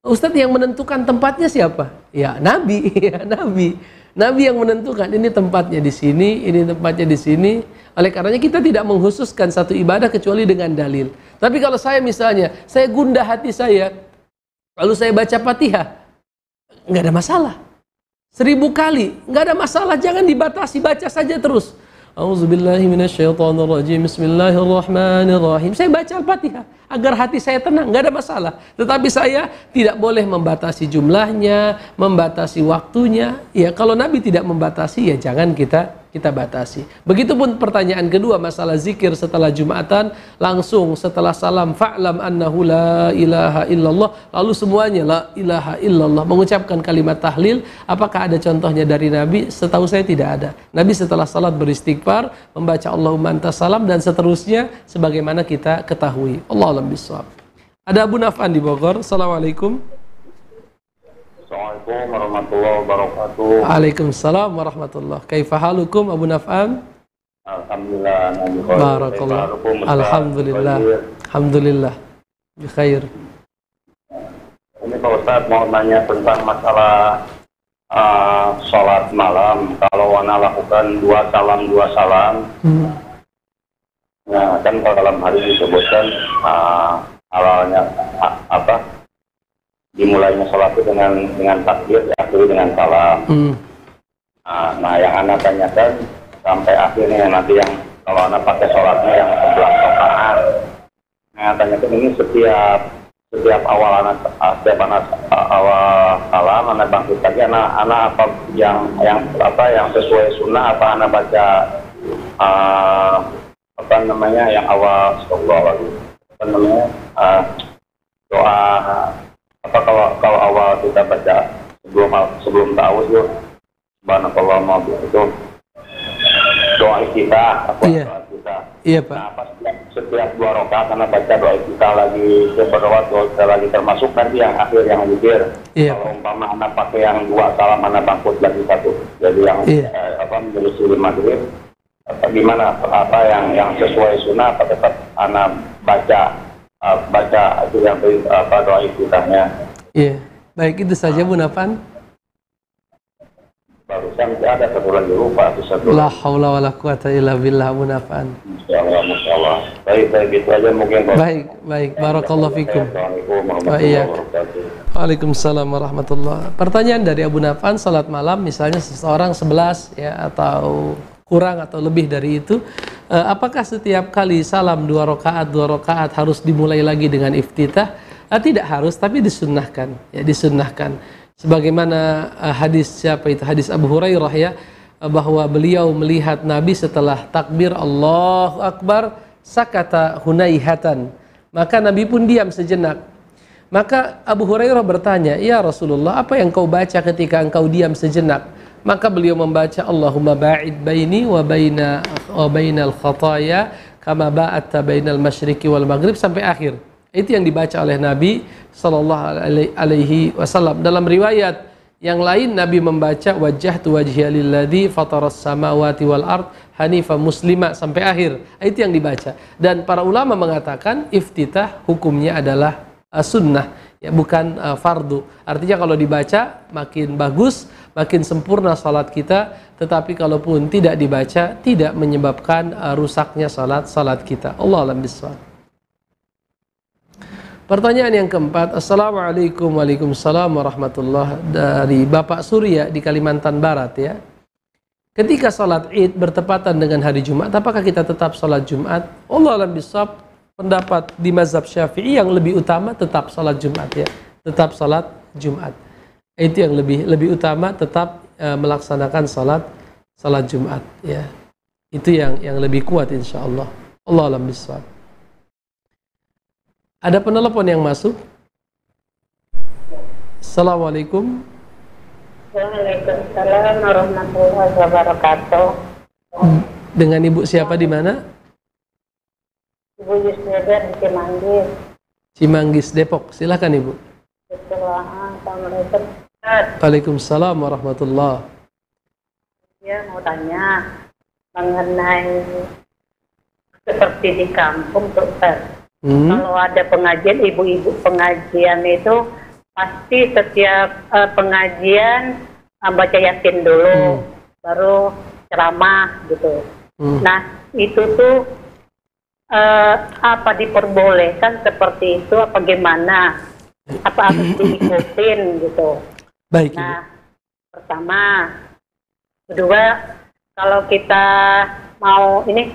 Ustadz yang menentukan tempatnya siapa? Ya Nabi, ya Nabi. Nabi yang menentukan ini tempatnya di sini, ini tempatnya di sini. Oleh karenanya kita tidak menghususkan satu ibadah kecuali dengan dalil. Tapi kalau saya misalnya, saya gundah hati saya, lalu saya baca Fatihah, nggak ada masalah. Seribu kali, nggak ada masalah, jangan dibatasi, baca saja terus. Auzubillahiminasyaitonirrojim. Bismillahirrahmanirrahim. Saya baca Al-Fatihah agar hati saya tenang, nggak ada masalah. Tetapi saya tidak boleh membatasi jumlahnya, membatasi waktunya. Ya kalau Nabi tidak membatasi ya jangan kita kita batasi. Begitupun pertanyaan kedua masalah zikir setelah Jumatan langsung setelah salam fa'lam annahu la ilaha illallah lalu semuanya la ilaha illallah mengucapkan kalimat tahlil apakah ada contohnya dari Nabi? Setahu saya tidak ada. Nabi setelah salat beristighfar membaca Allahumma anta salam dan seterusnya sebagaimana kita ketahui. Allah alam bisawab. Ada Abu Naf'an di Bogor. Assalamualaikum. Assalamualaikum warahmatullahi wabarakatuh. Waalaikumsalam warahmatullahi. Kaifa halukum Abu Naf'am? Alhamdulillah. Barakallah. Alhamdulillah. Alhamdulillah. khair. Ini Pak Ustaz mau nanya tentang masalah uh, sholat malam. Kalau wana lakukan dua salam dua salam, hmm. nah kan kalau dalam hari disebutkan uh, ah, awalnya ah, apa dimulainya sholat itu dengan dengan takbir ya, diakhiri dengan salam. Hmm. Nah, nah, yang anak tanyakan sampai akhirnya nanti yang kalau anak pakai sholatnya yang sebelah rokaat. Nah, tanyakan ini setiap setiap awal anak ah, setiap anak ah, awal salam anak bangkit lagi anak ya, nah, anak apa yang yang apa yang sesuai sunnah apa anak baca uh, apa namanya yang awal lagi apa namanya uh, doa apa kalau kalau awal kita baca sebelum sebelum tahu itu kalau mau itu doa kita apa iya. doa kita iya nah, pak nah, pas setiap, dua rokaat karena baca doa kita lagi berdoa doa kita lagi termasuk nanti yang akhir yang akhir iya, kalau umpama anak pakai yang dua salam mana bangkut lagi satu jadi yang iya. eh, apa menjadi lima maghrib apa gimana apa yang yang sesuai sunnah atau tetap anak baca Ah, baca itu yang apa doa istighfarnya. Iya, baik itu saja Bu Nafan. Barusan ada satu lagi lupa itu satu. La haula wala quwata illa billah Bu Nafan. Insyaallah, masyaallah. Baik, baik itu aja mungkin. Baik, baik. baik. Barakallahu fikum. Waalaikumsalam warahmatullahi Pertanyaan dari Abu Nafan, salat malam misalnya seseorang 11 ya atau kurang atau lebih dari itu eh, apakah setiap kali salam dua rakaat dua rakaat harus dimulai lagi dengan iftitah Uh, tidak harus tapi disunnahkan ya disunnahkan sebagaimana eh, hadis siapa itu hadis Abu Hurairah ya bahwa beliau melihat Nabi setelah takbir Allah Akbar sakata hunaihatan maka Nabi pun diam sejenak maka Abu Hurairah bertanya ya Rasulullah apa yang kau baca ketika engkau diam sejenak maka beliau membaca Allahumma ba'id baini wa baina wa bainal khataya kama ba'atta bainal masyriqi wal maghrib sampai akhir. Itu yang dibaca oleh Nabi sallallahu alaihi wasallam. Dalam riwayat yang lain Nabi membaca wajah tu wajhiya lilladzi fataras samawati wal ard hanifa muslima sampai akhir. Itu yang dibaca. Dan para ulama mengatakan iftitah hukumnya adalah uh, sunnah ya bukan uh, fardu. Artinya kalau dibaca makin bagus, makin sempurna salat kita, tetapi kalaupun tidak dibaca tidak menyebabkan uh, rusaknya salat salat kita. Allah alam bisawab. Pertanyaan yang keempat, Assalamualaikum Waalaikumsalam warahmatullah dari Bapak Surya di Kalimantan Barat ya. Ketika salat id bertepatan dengan hari Jumat, apakah kita tetap salat Jumat? Allah alam pendapat di mazhab Syafi'i yang lebih utama tetap salat Jumat ya. Tetap salat Jumat. Itu yang lebih lebih utama tetap e, melaksanakan salat salat Jumat ya. Itu yang yang lebih kuat insya Allah alam bisawab. Ada penelpon yang masuk. Assalamualaikum. Waalaikumsalam warahmatullahi wabarakatuh. Hmm. Dengan ibu siapa di mana? Ibu Yusnida di Cimanggis. Cimanggis, Depok. Silakan Ibu. Assalamualaikum. warahmatullah. Ya, mau tanya mengenai seperti di kampung tuh Hmm. Kalau ada pengajian ibu-ibu pengajian itu pasti setiap uh, pengajian uh, baca yakin dulu hmm. baru ceramah gitu. Hmm. Nah, itu tuh uh, apa diperbolehkan seperti itu apa gimana apa harus diikutin gitu baik nah pertama kedua kalau kita mau ini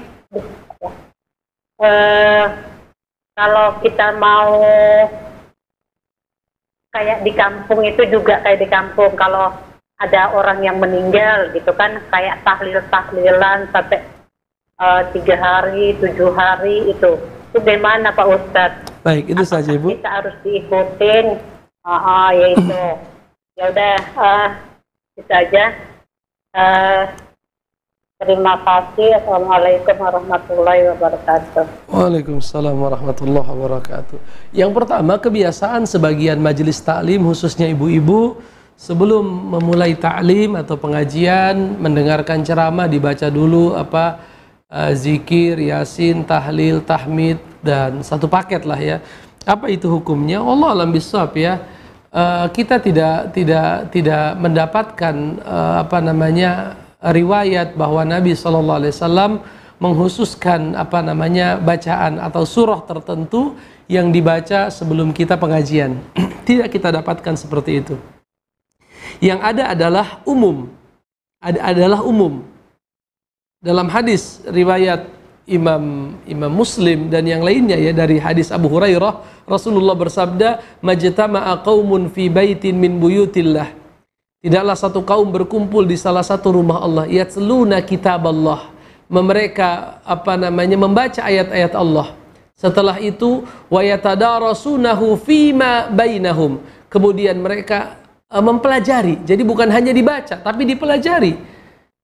uh, kalau kita mau kayak di kampung itu juga kayak di kampung kalau ada orang yang meninggal gitu kan kayak tahlil tahlilan sampai Eh, tiga uh, hari, tujuh hari itu. Itu bagaimana Pak Ustadz? Baik, itu Apakah saja Ibu. Kita harus diikutin, uh, uh, yaitu. ya udah, uh, itu aja. Uh, terima kasih. Assalamualaikum warahmatullahi wabarakatuh. Waalaikumsalam warahmatullahi wabarakatuh. Yang pertama, kebiasaan sebagian majelis taklim khususnya ibu-ibu sebelum memulai taklim atau pengajian mendengarkan ceramah dibaca dulu apa Eh, zikir, yasin, tahlil, tahmid dan satu paket lah ya. Apa itu hukumnya? Allah alam bisawab ya. Uh, kita tidak tidak tidak mendapatkan uh, apa namanya riwayat bahwa Nabi Shallallahu Alaihi Wasallam menghususkan apa namanya bacaan atau surah tertentu yang dibaca sebelum kita pengajian. Tidak kita dapatkan seperti itu. Yang ada adalah umum. Ada adalah umum dalam hadis riwayat Imam Imam Muslim dan yang lainnya ya dari hadis Abu Hurairah Rasulullah bersabda majtama'a qaumun fi baitin min buyutillah tidaklah satu kaum berkumpul di salah satu rumah Allah seluna kitab Allah mereka apa namanya membaca ayat-ayat Allah setelah itu wayatadarasunahu fima bainahum kemudian mereka eh, mempelajari jadi bukan hanya dibaca tapi dipelajari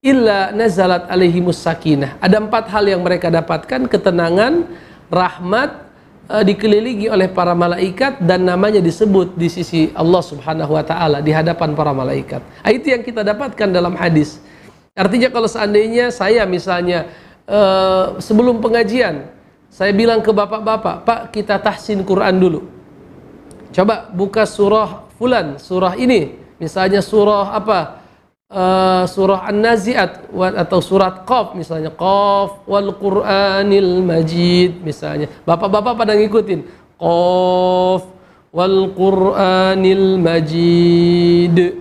illa nazalat alaihimus sakinah. Ada empat hal yang mereka dapatkan, ketenangan, rahmat, e, dikelilingi oleh para malaikat dan namanya disebut di sisi Allah Subhanahu wa taala di hadapan para malaikat. Itu yang kita dapatkan dalam hadis. Artinya kalau seandainya saya misalnya e, sebelum pengajian saya bilang ke bapak-bapak, "Pak, kita tahsin Quran dulu." Coba buka surah fulan, surah ini, misalnya surah apa? Eh, surah An-Nazi'at atau surat Qaf misalnya Qaf wal Qur'anil Majid misalnya. Bapak-bapak pada ngikutin Qaf wal Qur'anil Majid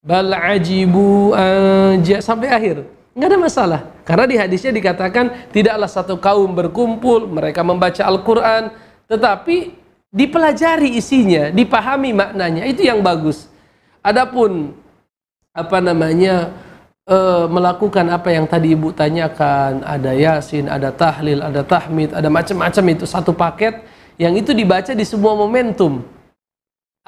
bal ajibu anja sampai akhir. Enggak ada masalah karena di hadisnya dikatakan tidaklah satu kaum berkumpul mereka membaca Al-Qur'an tetapi dipelajari isinya, dipahami maknanya. Itu yang bagus. Adapun apa namanya e, melakukan apa yang tadi ibu tanyakan ada yasin ada tahlil ada tahmid ada macam-macam itu satu paket yang itu dibaca di semua momentum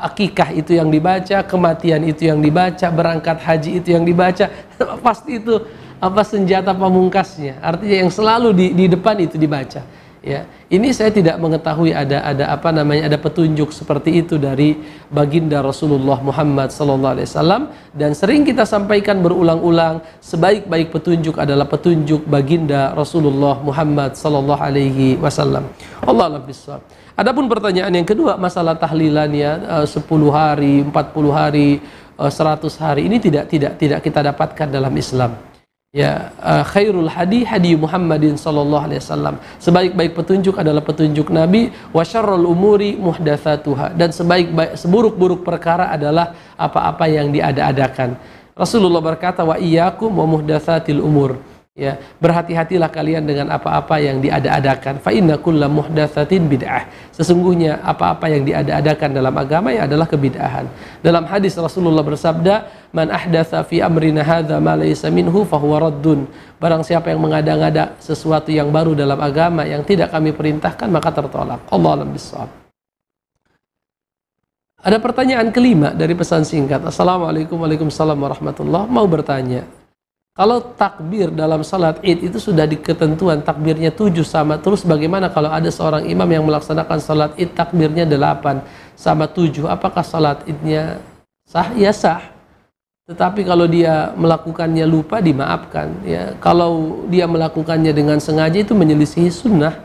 akikah itu yang dibaca kematian itu yang dibaca berangkat haji itu yang dibaca pasti itu apa senjata pamungkasnya artinya yang selalu di, di depan itu dibaca ya ini saya tidak mengetahui ada ada apa namanya ada petunjuk seperti itu dari baginda Rasulullah Muhammad sallallahu alaihi wasallam dan sering kita sampaikan berulang-ulang sebaik-baik petunjuk adalah petunjuk baginda Rasulullah Muhammad sallallahu alaihi wasallam Allah lebih Adapun pertanyaan yang kedua masalah ya 10 eh, hari 40 hari 100 eh, hari ini tidak tidak tidak kita dapatkan dalam Islam ya uh, khairul hadi hadi Muhammadin sallallahu alaihi wasallam sebaik-baik petunjuk adalah petunjuk Nabi wa syarrul umuri muhdatsatuha dan sebaik-baik seburuk-buruk perkara adalah apa-apa yang diada-adakan Rasulullah berkata wa iyyakum wa muhdatsatil umur ya berhati-hatilah kalian dengan apa-apa yang diada-adakan fa inna kulla muhdatsatin bid'ah sesungguhnya apa-apa yang diada-adakan dalam agama ya adalah kebid'ahan dalam hadis Rasulullah bersabda man ahdatha fi amrina hadza ma laysa minhu fahuwa raddun. Barang siapa yang mengada-ngada sesuatu yang baru dalam agama yang tidak kami perintahkan maka tertolak. Allah alam bisawab. Ada pertanyaan kelima dari pesan singkat. Assalamualaikum warahmatullahi warahmatullah. Mau bertanya, kalau takbir dalam salat id itu sudah diketentuan takbirnya tujuh sama. Terus bagaimana kalau ada seorang imam yang melaksanakan salat id takbirnya delapan sama tujuh? Apakah salat idnya sah? Ya sah. Tetapi kalau dia melakukannya lupa dimaafkan. Ya, kalau dia melakukannya dengan sengaja itu menyelisihi sunnah.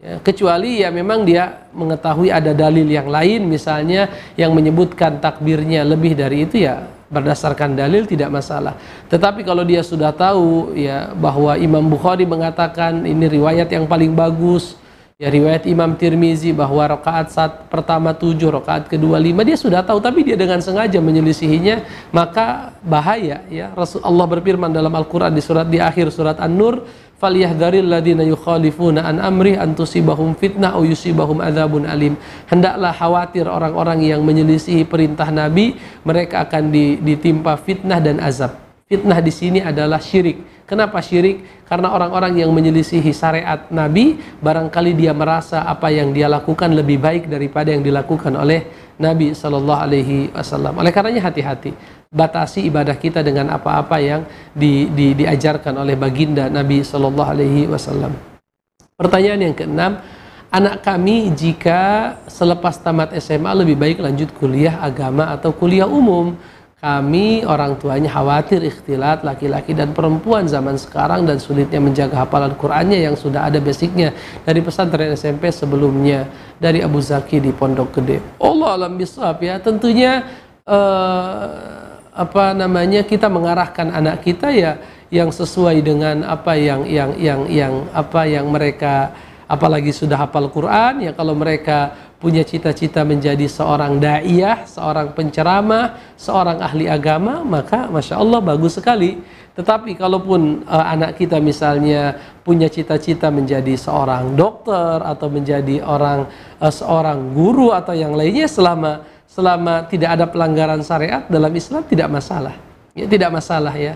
Ya, kecuali ya memang dia mengetahui ada dalil yang lain misalnya yang menyebutkan takbirnya lebih dari itu ya berdasarkan dalil tidak masalah. Tetapi kalau dia sudah tahu ya bahwa Imam Bukhari mengatakan ini riwayat yang paling bagus, Ya riwayat Imam Tirmizi bahwa rakaat saat pertama tujuh, rakaat kedua lima dia sudah tahu tapi dia dengan sengaja menyelisihinya maka bahaya ya. Rasul Allah berfirman dalam Al-Qur'an di surat di akhir surat An-Nur, falyahdharil ladina yukhalifuna an amri antusi bahu'm fitnah au bahu'm adzabun alim. Hendaklah khawatir orang-orang yang menyelisihi perintah Nabi, mereka akan ditimpa fitnah dan azab. Fitnah di sini adalah syirik Kenapa syirik? Karena orang-orang yang menyelisihi syariat Nabi, barangkali dia merasa apa yang dia lakukan lebih baik daripada yang dilakukan oleh Nabi Shallallahu Alaihi Wasallam. Oleh karenanya hati-hati, batasi ibadah kita dengan apa-apa yang di, di, diajarkan oleh baginda Nabi Shallallahu Alaihi Wasallam. Pertanyaan yang keenam, anak kami jika selepas tamat SMA lebih baik lanjut kuliah agama atau kuliah umum kami orang tuanya khawatir ikhtilat laki-laki dan perempuan zaman sekarang dan sulitnya menjaga hafalan Qur'annya yang sudah ada basicnya dari pesantren SMP sebelumnya dari Abu Zaki di Pondok Gede. Allah alam bisawab ya. Tentunya uh, apa namanya kita mengarahkan anak kita ya yang sesuai dengan apa yang yang yang yang apa yang mereka apalagi sudah hafal Quran ya kalau mereka punya cita-cita menjadi seorang da'iyah, seorang penceramah, seorang ahli agama, maka Masya Allah bagus sekali. Tetapi kalaupun e, anak kita misalnya punya cita-cita menjadi seorang dokter atau menjadi orang e, seorang guru atau yang lainnya selama selama tidak ada pelanggaran syariat dalam Islam tidak masalah. Ya tidak masalah ya.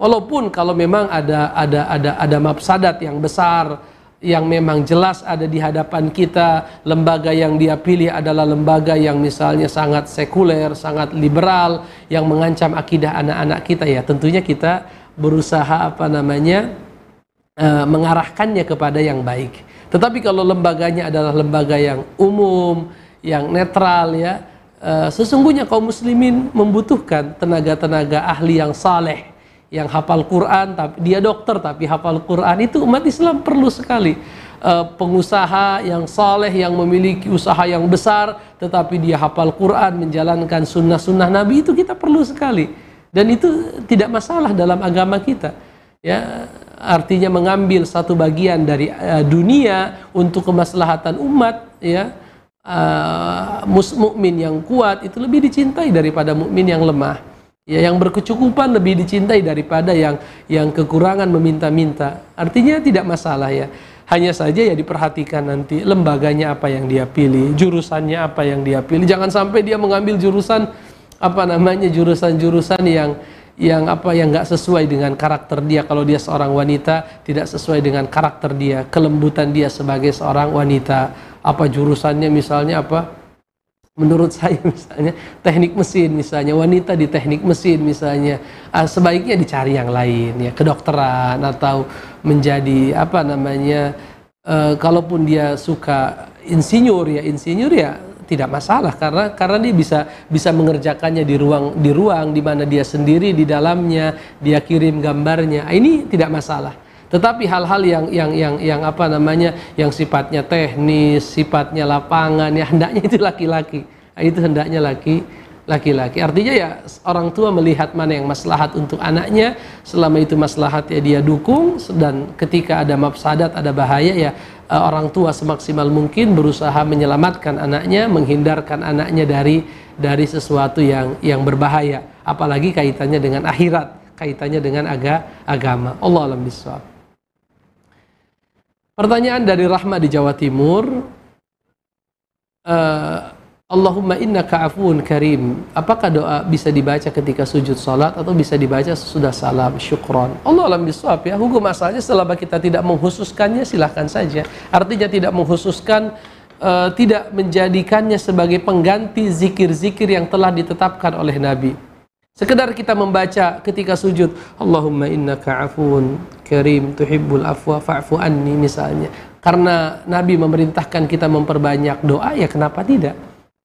Walaupun kalau memang ada ada ada ada mafsadat yang besar yang memang jelas ada di hadapan kita, lembaga yang dia pilih adalah lembaga yang misalnya sangat sekuler, sangat liberal, yang mengancam akidah anak-anak kita ya. Tentunya kita berusaha apa namanya uh, mengarahkannya kepada yang baik. Tetapi kalau lembaganya adalah lembaga yang umum, yang netral ya, uh, sesungguhnya kaum muslimin membutuhkan tenaga-tenaga ahli yang saleh yang hafal Quran tapi dia dokter tapi hafal Quran itu umat Islam perlu sekali e, pengusaha yang saleh yang memiliki usaha yang besar tetapi dia hafal Quran menjalankan sunnah-sunnah Nabi itu kita perlu sekali dan itu tidak masalah dalam agama kita ya artinya mengambil satu bagian dari e, dunia untuk kemaslahatan umat ya uh, mukmin yang kuat itu lebih dicintai daripada mukmin yang lemah Ya, yang berkecukupan lebih dicintai daripada yang yang kekurangan meminta-minta. Artinya tidak masalah ya. Hanya saja ya diperhatikan nanti lembaganya apa yang dia pilih, jurusannya apa yang dia pilih. Jangan sampai dia mengambil jurusan apa namanya jurusan-jurusan yang yang apa yang nggak sesuai dengan karakter dia kalau dia seorang wanita tidak sesuai dengan karakter dia kelembutan dia sebagai seorang wanita apa jurusannya misalnya apa menurut saya misalnya teknik mesin misalnya wanita di teknik mesin misalnya ah, sebaiknya dicari yang lain ya kedokteran atau menjadi apa namanya uh, kalaupun dia suka insinyur ya insinyur ya tidak masalah karena karena dia bisa bisa mengerjakannya di ruang di ruang di mana dia sendiri di dalamnya dia kirim gambarnya ah, ini tidak masalah tetapi hal-hal yang yang yang yang apa namanya yang sifatnya teknis, sifatnya lapangan, ya hendaknya itu laki-laki. Nah, itu hendaknya laki laki-laki. Artinya ya orang tua melihat mana yang maslahat untuk anaknya, selama itu maslahat ya dia dukung dan ketika ada mafsadat, ada bahaya ya eh, orang tua semaksimal mungkin berusaha menyelamatkan anaknya, menghindarkan anaknya dari dari sesuatu yang yang berbahaya, apalagi kaitannya dengan akhirat kaitannya dengan aga, agama. Allah alam bisawab. Pertanyaan dari Rahma di Jawa Timur. Uh, Allahumma inna ka'afun karim. Apakah doa bisa dibaca ketika sujud salat atau bisa dibaca sesudah salam syukron? Allah alam biswab ya. Hukum asalnya selama kita tidak menghususkannya silahkan saja. Artinya tidak menghususkan uh, tidak menjadikannya sebagai pengganti zikir-zikir yang telah ditetapkan oleh Nabi. Sekedar kita membaca ketika sujud, Allahumma innaka afun karim tuhibbul afwa fa'fu anni misalnya. Karena Nabi memerintahkan kita memperbanyak doa, ya kenapa tidak?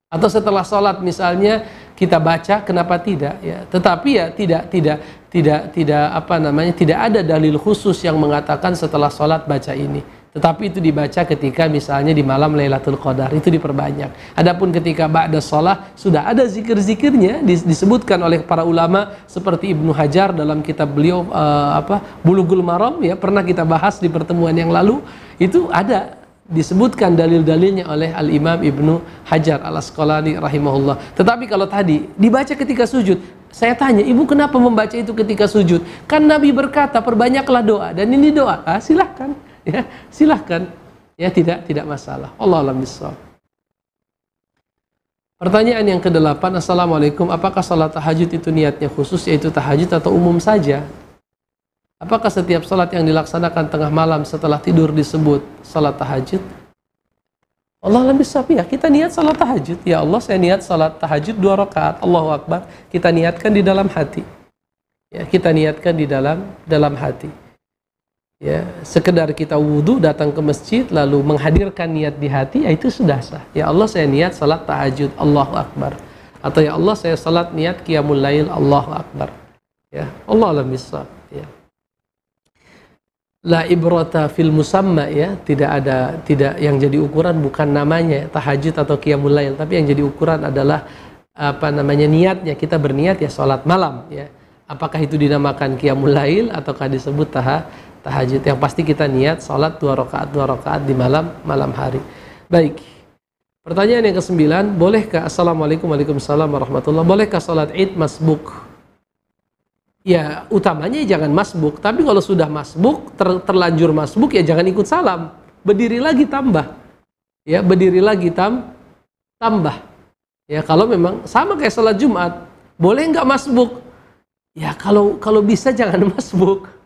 Atau setelah sholat misalnya kita baca, kenapa tidak? Ya, tetapi ya tidak tidak tidak tidak apa namanya tidak ada dalil khusus yang mengatakan setelah sholat baca ini. Tetapi itu dibaca ketika misalnya di malam Lailatul Qadar itu diperbanyak. Adapun ketika ba'da sholat sudah ada zikir-zikirnya disebutkan oleh para ulama seperti Ibnu Hajar dalam kitab beliau uh, apa Bulughul Maram ya pernah kita bahas di pertemuan yang lalu itu ada disebutkan dalil-dalilnya oleh Al-Imam Ibnu Hajar Al-Asqalani rahimahullah. Tetapi kalau tadi dibaca ketika sujud, saya tanya, "Ibu kenapa membaca itu ketika sujud?" Kan Nabi berkata, "Perbanyaklah doa." Dan ini doa. Ah, silahkan ya silahkan ya tidak tidak masalah Allah alam bisawab Pertanyaan yang kedelapan, Assalamualaikum, apakah salat tahajud itu niatnya khusus yaitu tahajud atau umum saja? Apakah setiap salat yang dilaksanakan tengah malam setelah tidur disebut salat tahajud? Allah lebih sapi ya, kita niat salat tahajud. Ya Allah, saya niat salat tahajud dua rakaat. Allah Akbar. Kita niatkan di dalam hati. Ya, kita niatkan di dalam dalam hati ya sekedar kita wudhu datang ke masjid lalu menghadirkan niat di hati ya itu sudah sah ya Allah saya niat salat tahajud Allah Akbar atau ya Allah saya salat niat qiyamul lail Allahu Akbar ya Allah alam ya la ibrata fil musamma ya tidak ada tidak yang jadi ukuran bukan namanya tahajud atau qiyamul lail tapi yang jadi ukuran adalah apa namanya niatnya kita berniat ya salat malam ya apakah itu dinamakan qiyamul lail ataukah disebut taha tahajud yang pasti kita niat sholat dua rakaat dua rakaat di malam malam hari baik pertanyaan yang kesembilan bolehkah assalamualaikum waalaikumsalam warahmatullah bolehkah sholat id masbuk ya utamanya jangan masbuk tapi kalau sudah masbuk ter terlanjur masbuk ya jangan ikut salam berdiri lagi tambah ya berdiri lagi tam tambah ya kalau memang sama kayak sholat jumat boleh nggak masbuk ya kalau kalau bisa jangan masbuk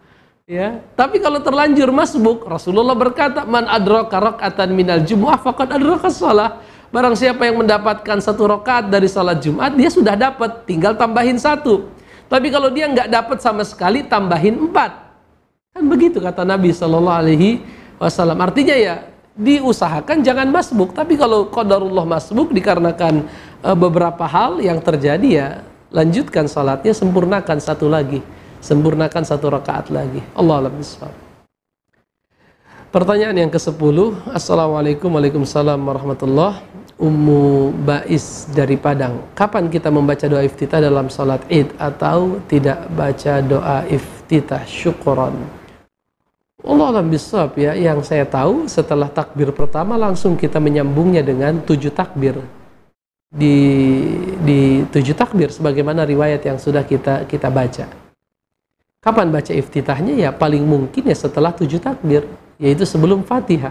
Ya, tapi kalau terlanjur masbuk, Rasulullah berkata, "Man adraka rakaatan minal jumu'ah faqad adraka shalah." Barang siapa yang mendapatkan satu rokat dari salat Jumat, dia sudah dapat, tinggal tambahin satu. Tapi kalau dia nggak dapat sama sekali, tambahin empat. Kan begitu kata Nabi Shallallahu Alaihi Wasallam. Artinya ya diusahakan jangan masbuk. Tapi kalau qadarullah masbuk dikarenakan eh, beberapa hal yang terjadi ya lanjutkan salatnya, sempurnakan satu lagi sempurnakan satu rakaat lagi Allah lebih Pertanyaan yang ke-10 Assalamualaikum Waalaikumsalam Warahmatullah Ummu Bais dari Padang Kapan kita membaca doa iftitah dalam sholat id Atau tidak baca doa iftitah syukuran Allah alam bisawab ya yang saya tahu setelah takbir pertama langsung kita menyambungnya dengan tujuh takbir di di tujuh takbir sebagaimana riwayat yang sudah kita kita baca. Kapan baca iftitahnya? Ya paling mungkin ya setelah tujuh takbir, yaitu sebelum Fatihah.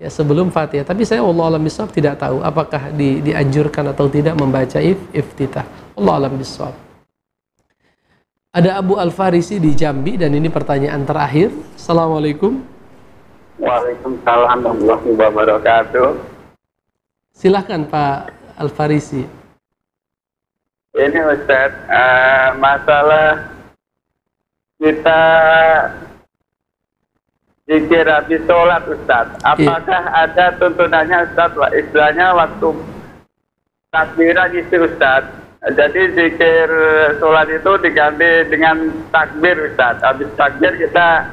Ya sebelum Fatihah. Tapi saya Allah alam bisawab tidak tahu apakah di, dianjurkan atau tidak membaca if, iftitah. Allah alam bisawab. Ada Abu Al Farisi di Jambi dan ini pertanyaan terakhir. Assalamualaikum. Waalaikumsalam warahmatullahi wabarakatuh. Silahkan Pak Al Farisi. Ini Ustaz, uh, masalah kita dikira di sholat Ustaz iya. apakah yeah. ada tuntunannya Ustaz istilahnya waktu takbiran itu Ustaz jadi zikir sholat itu diganti dengan takbir Ustaz habis takbir kita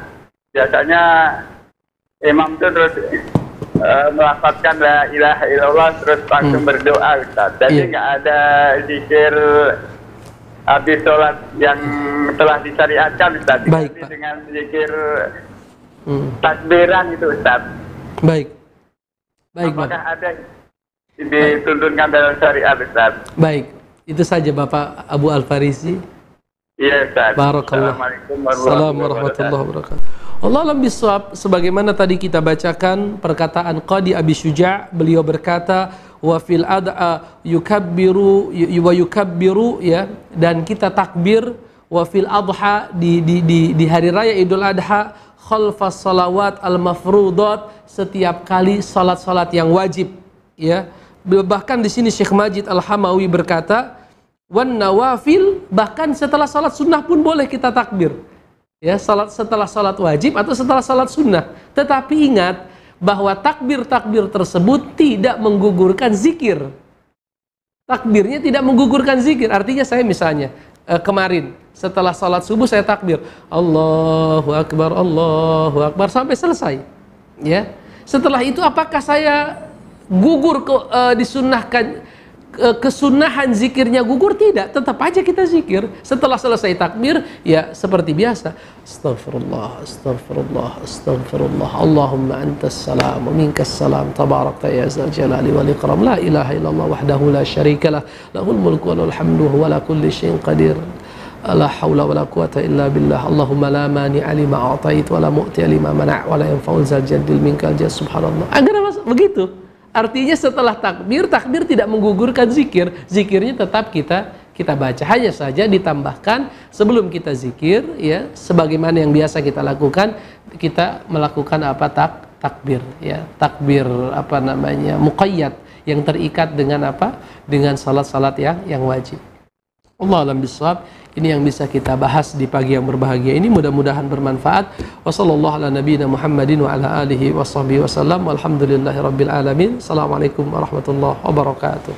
biasanya imam itu terus uh, e, melafatkan la ilaha illallah terus langsung hmm. berdoa Ustaz jadi iya. nggak yeah. ada zikir habis sholat yang telah disyariatkan Ustaz. Baik, Pak. Dengan zikir hmm. takbiran itu Ustaz. Baik. Baik, Apakah Bapak. ada dituntunkan dalam syariat Ustaz? Baik. Itu saja Bapak Abu Al-Farisi. Iya Ustaz. Assalamualaikum warahmatullahi wabarakatuh. Allah lebih suap. sebagaimana tadi kita bacakan perkataan Qadi Abi Syuja, beliau berkata, wa fil ad'a uh, yukabbiru wa yukabbiru ya dan kita takbir wa fil adha di, di, di, di hari raya Idul Adha khalfas salawat al mafrudat setiap kali salat-salat yang wajib ya bahkan di sini Syekh Majid Al Hamawi berkata wan nawafil bahkan setelah salat sunnah pun boleh kita takbir ya salat setelah salat wajib atau setelah salat sunnah tetapi ingat bahwa takbir-takbir tersebut tidak menggugurkan zikir. Takbirnya tidak menggugurkan zikir. Artinya saya misalnya eh, kemarin setelah salat subuh saya takbir, Allahu akbar, Allahu akbar sampai selesai. Ya. Setelah itu apakah saya gugur ke uh, eh, disunahkan Eh, kesunahan zikirnya gugur tidak tetap aja kita zikir setelah selesai takbir ya seperti biasa astagfirullah astagfirullah astagfirullah Allahumma antas salam minkas salam tabarak ya zal jalali wal ikram la ilaha illallah wahdahu la lah lahul mulku wal hamdu wa la kulli syai'in qadir لا حول ولا قوة إلا بالله اللهم لا مانع لما أعطيت ولا مؤتي لما منع ولا ينفع ذا الجد منك الجد سبحان الله agar begitu Artinya setelah takbir, takbir tidak menggugurkan zikir. Zikirnya tetap kita kita baca. Hanya saja ditambahkan sebelum kita zikir, ya, sebagaimana yang biasa kita lakukan, kita melakukan apa tak takbir, ya, takbir apa namanya muqayyad yang terikat dengan apa? Dengan salat-salat yang yang wajib. Allah alam bisawab. Ini yang bisa kita bahas di pagi yang berbahagia ini mudah-mudahan bermanfaat. Wassalamualaikum Assalamualaikum warahmatullahi wabarakatuh.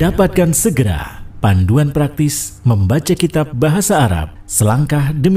Dapatkan segera panduan praktis membaca kitab bahasa Arab selangkah demi selangkah.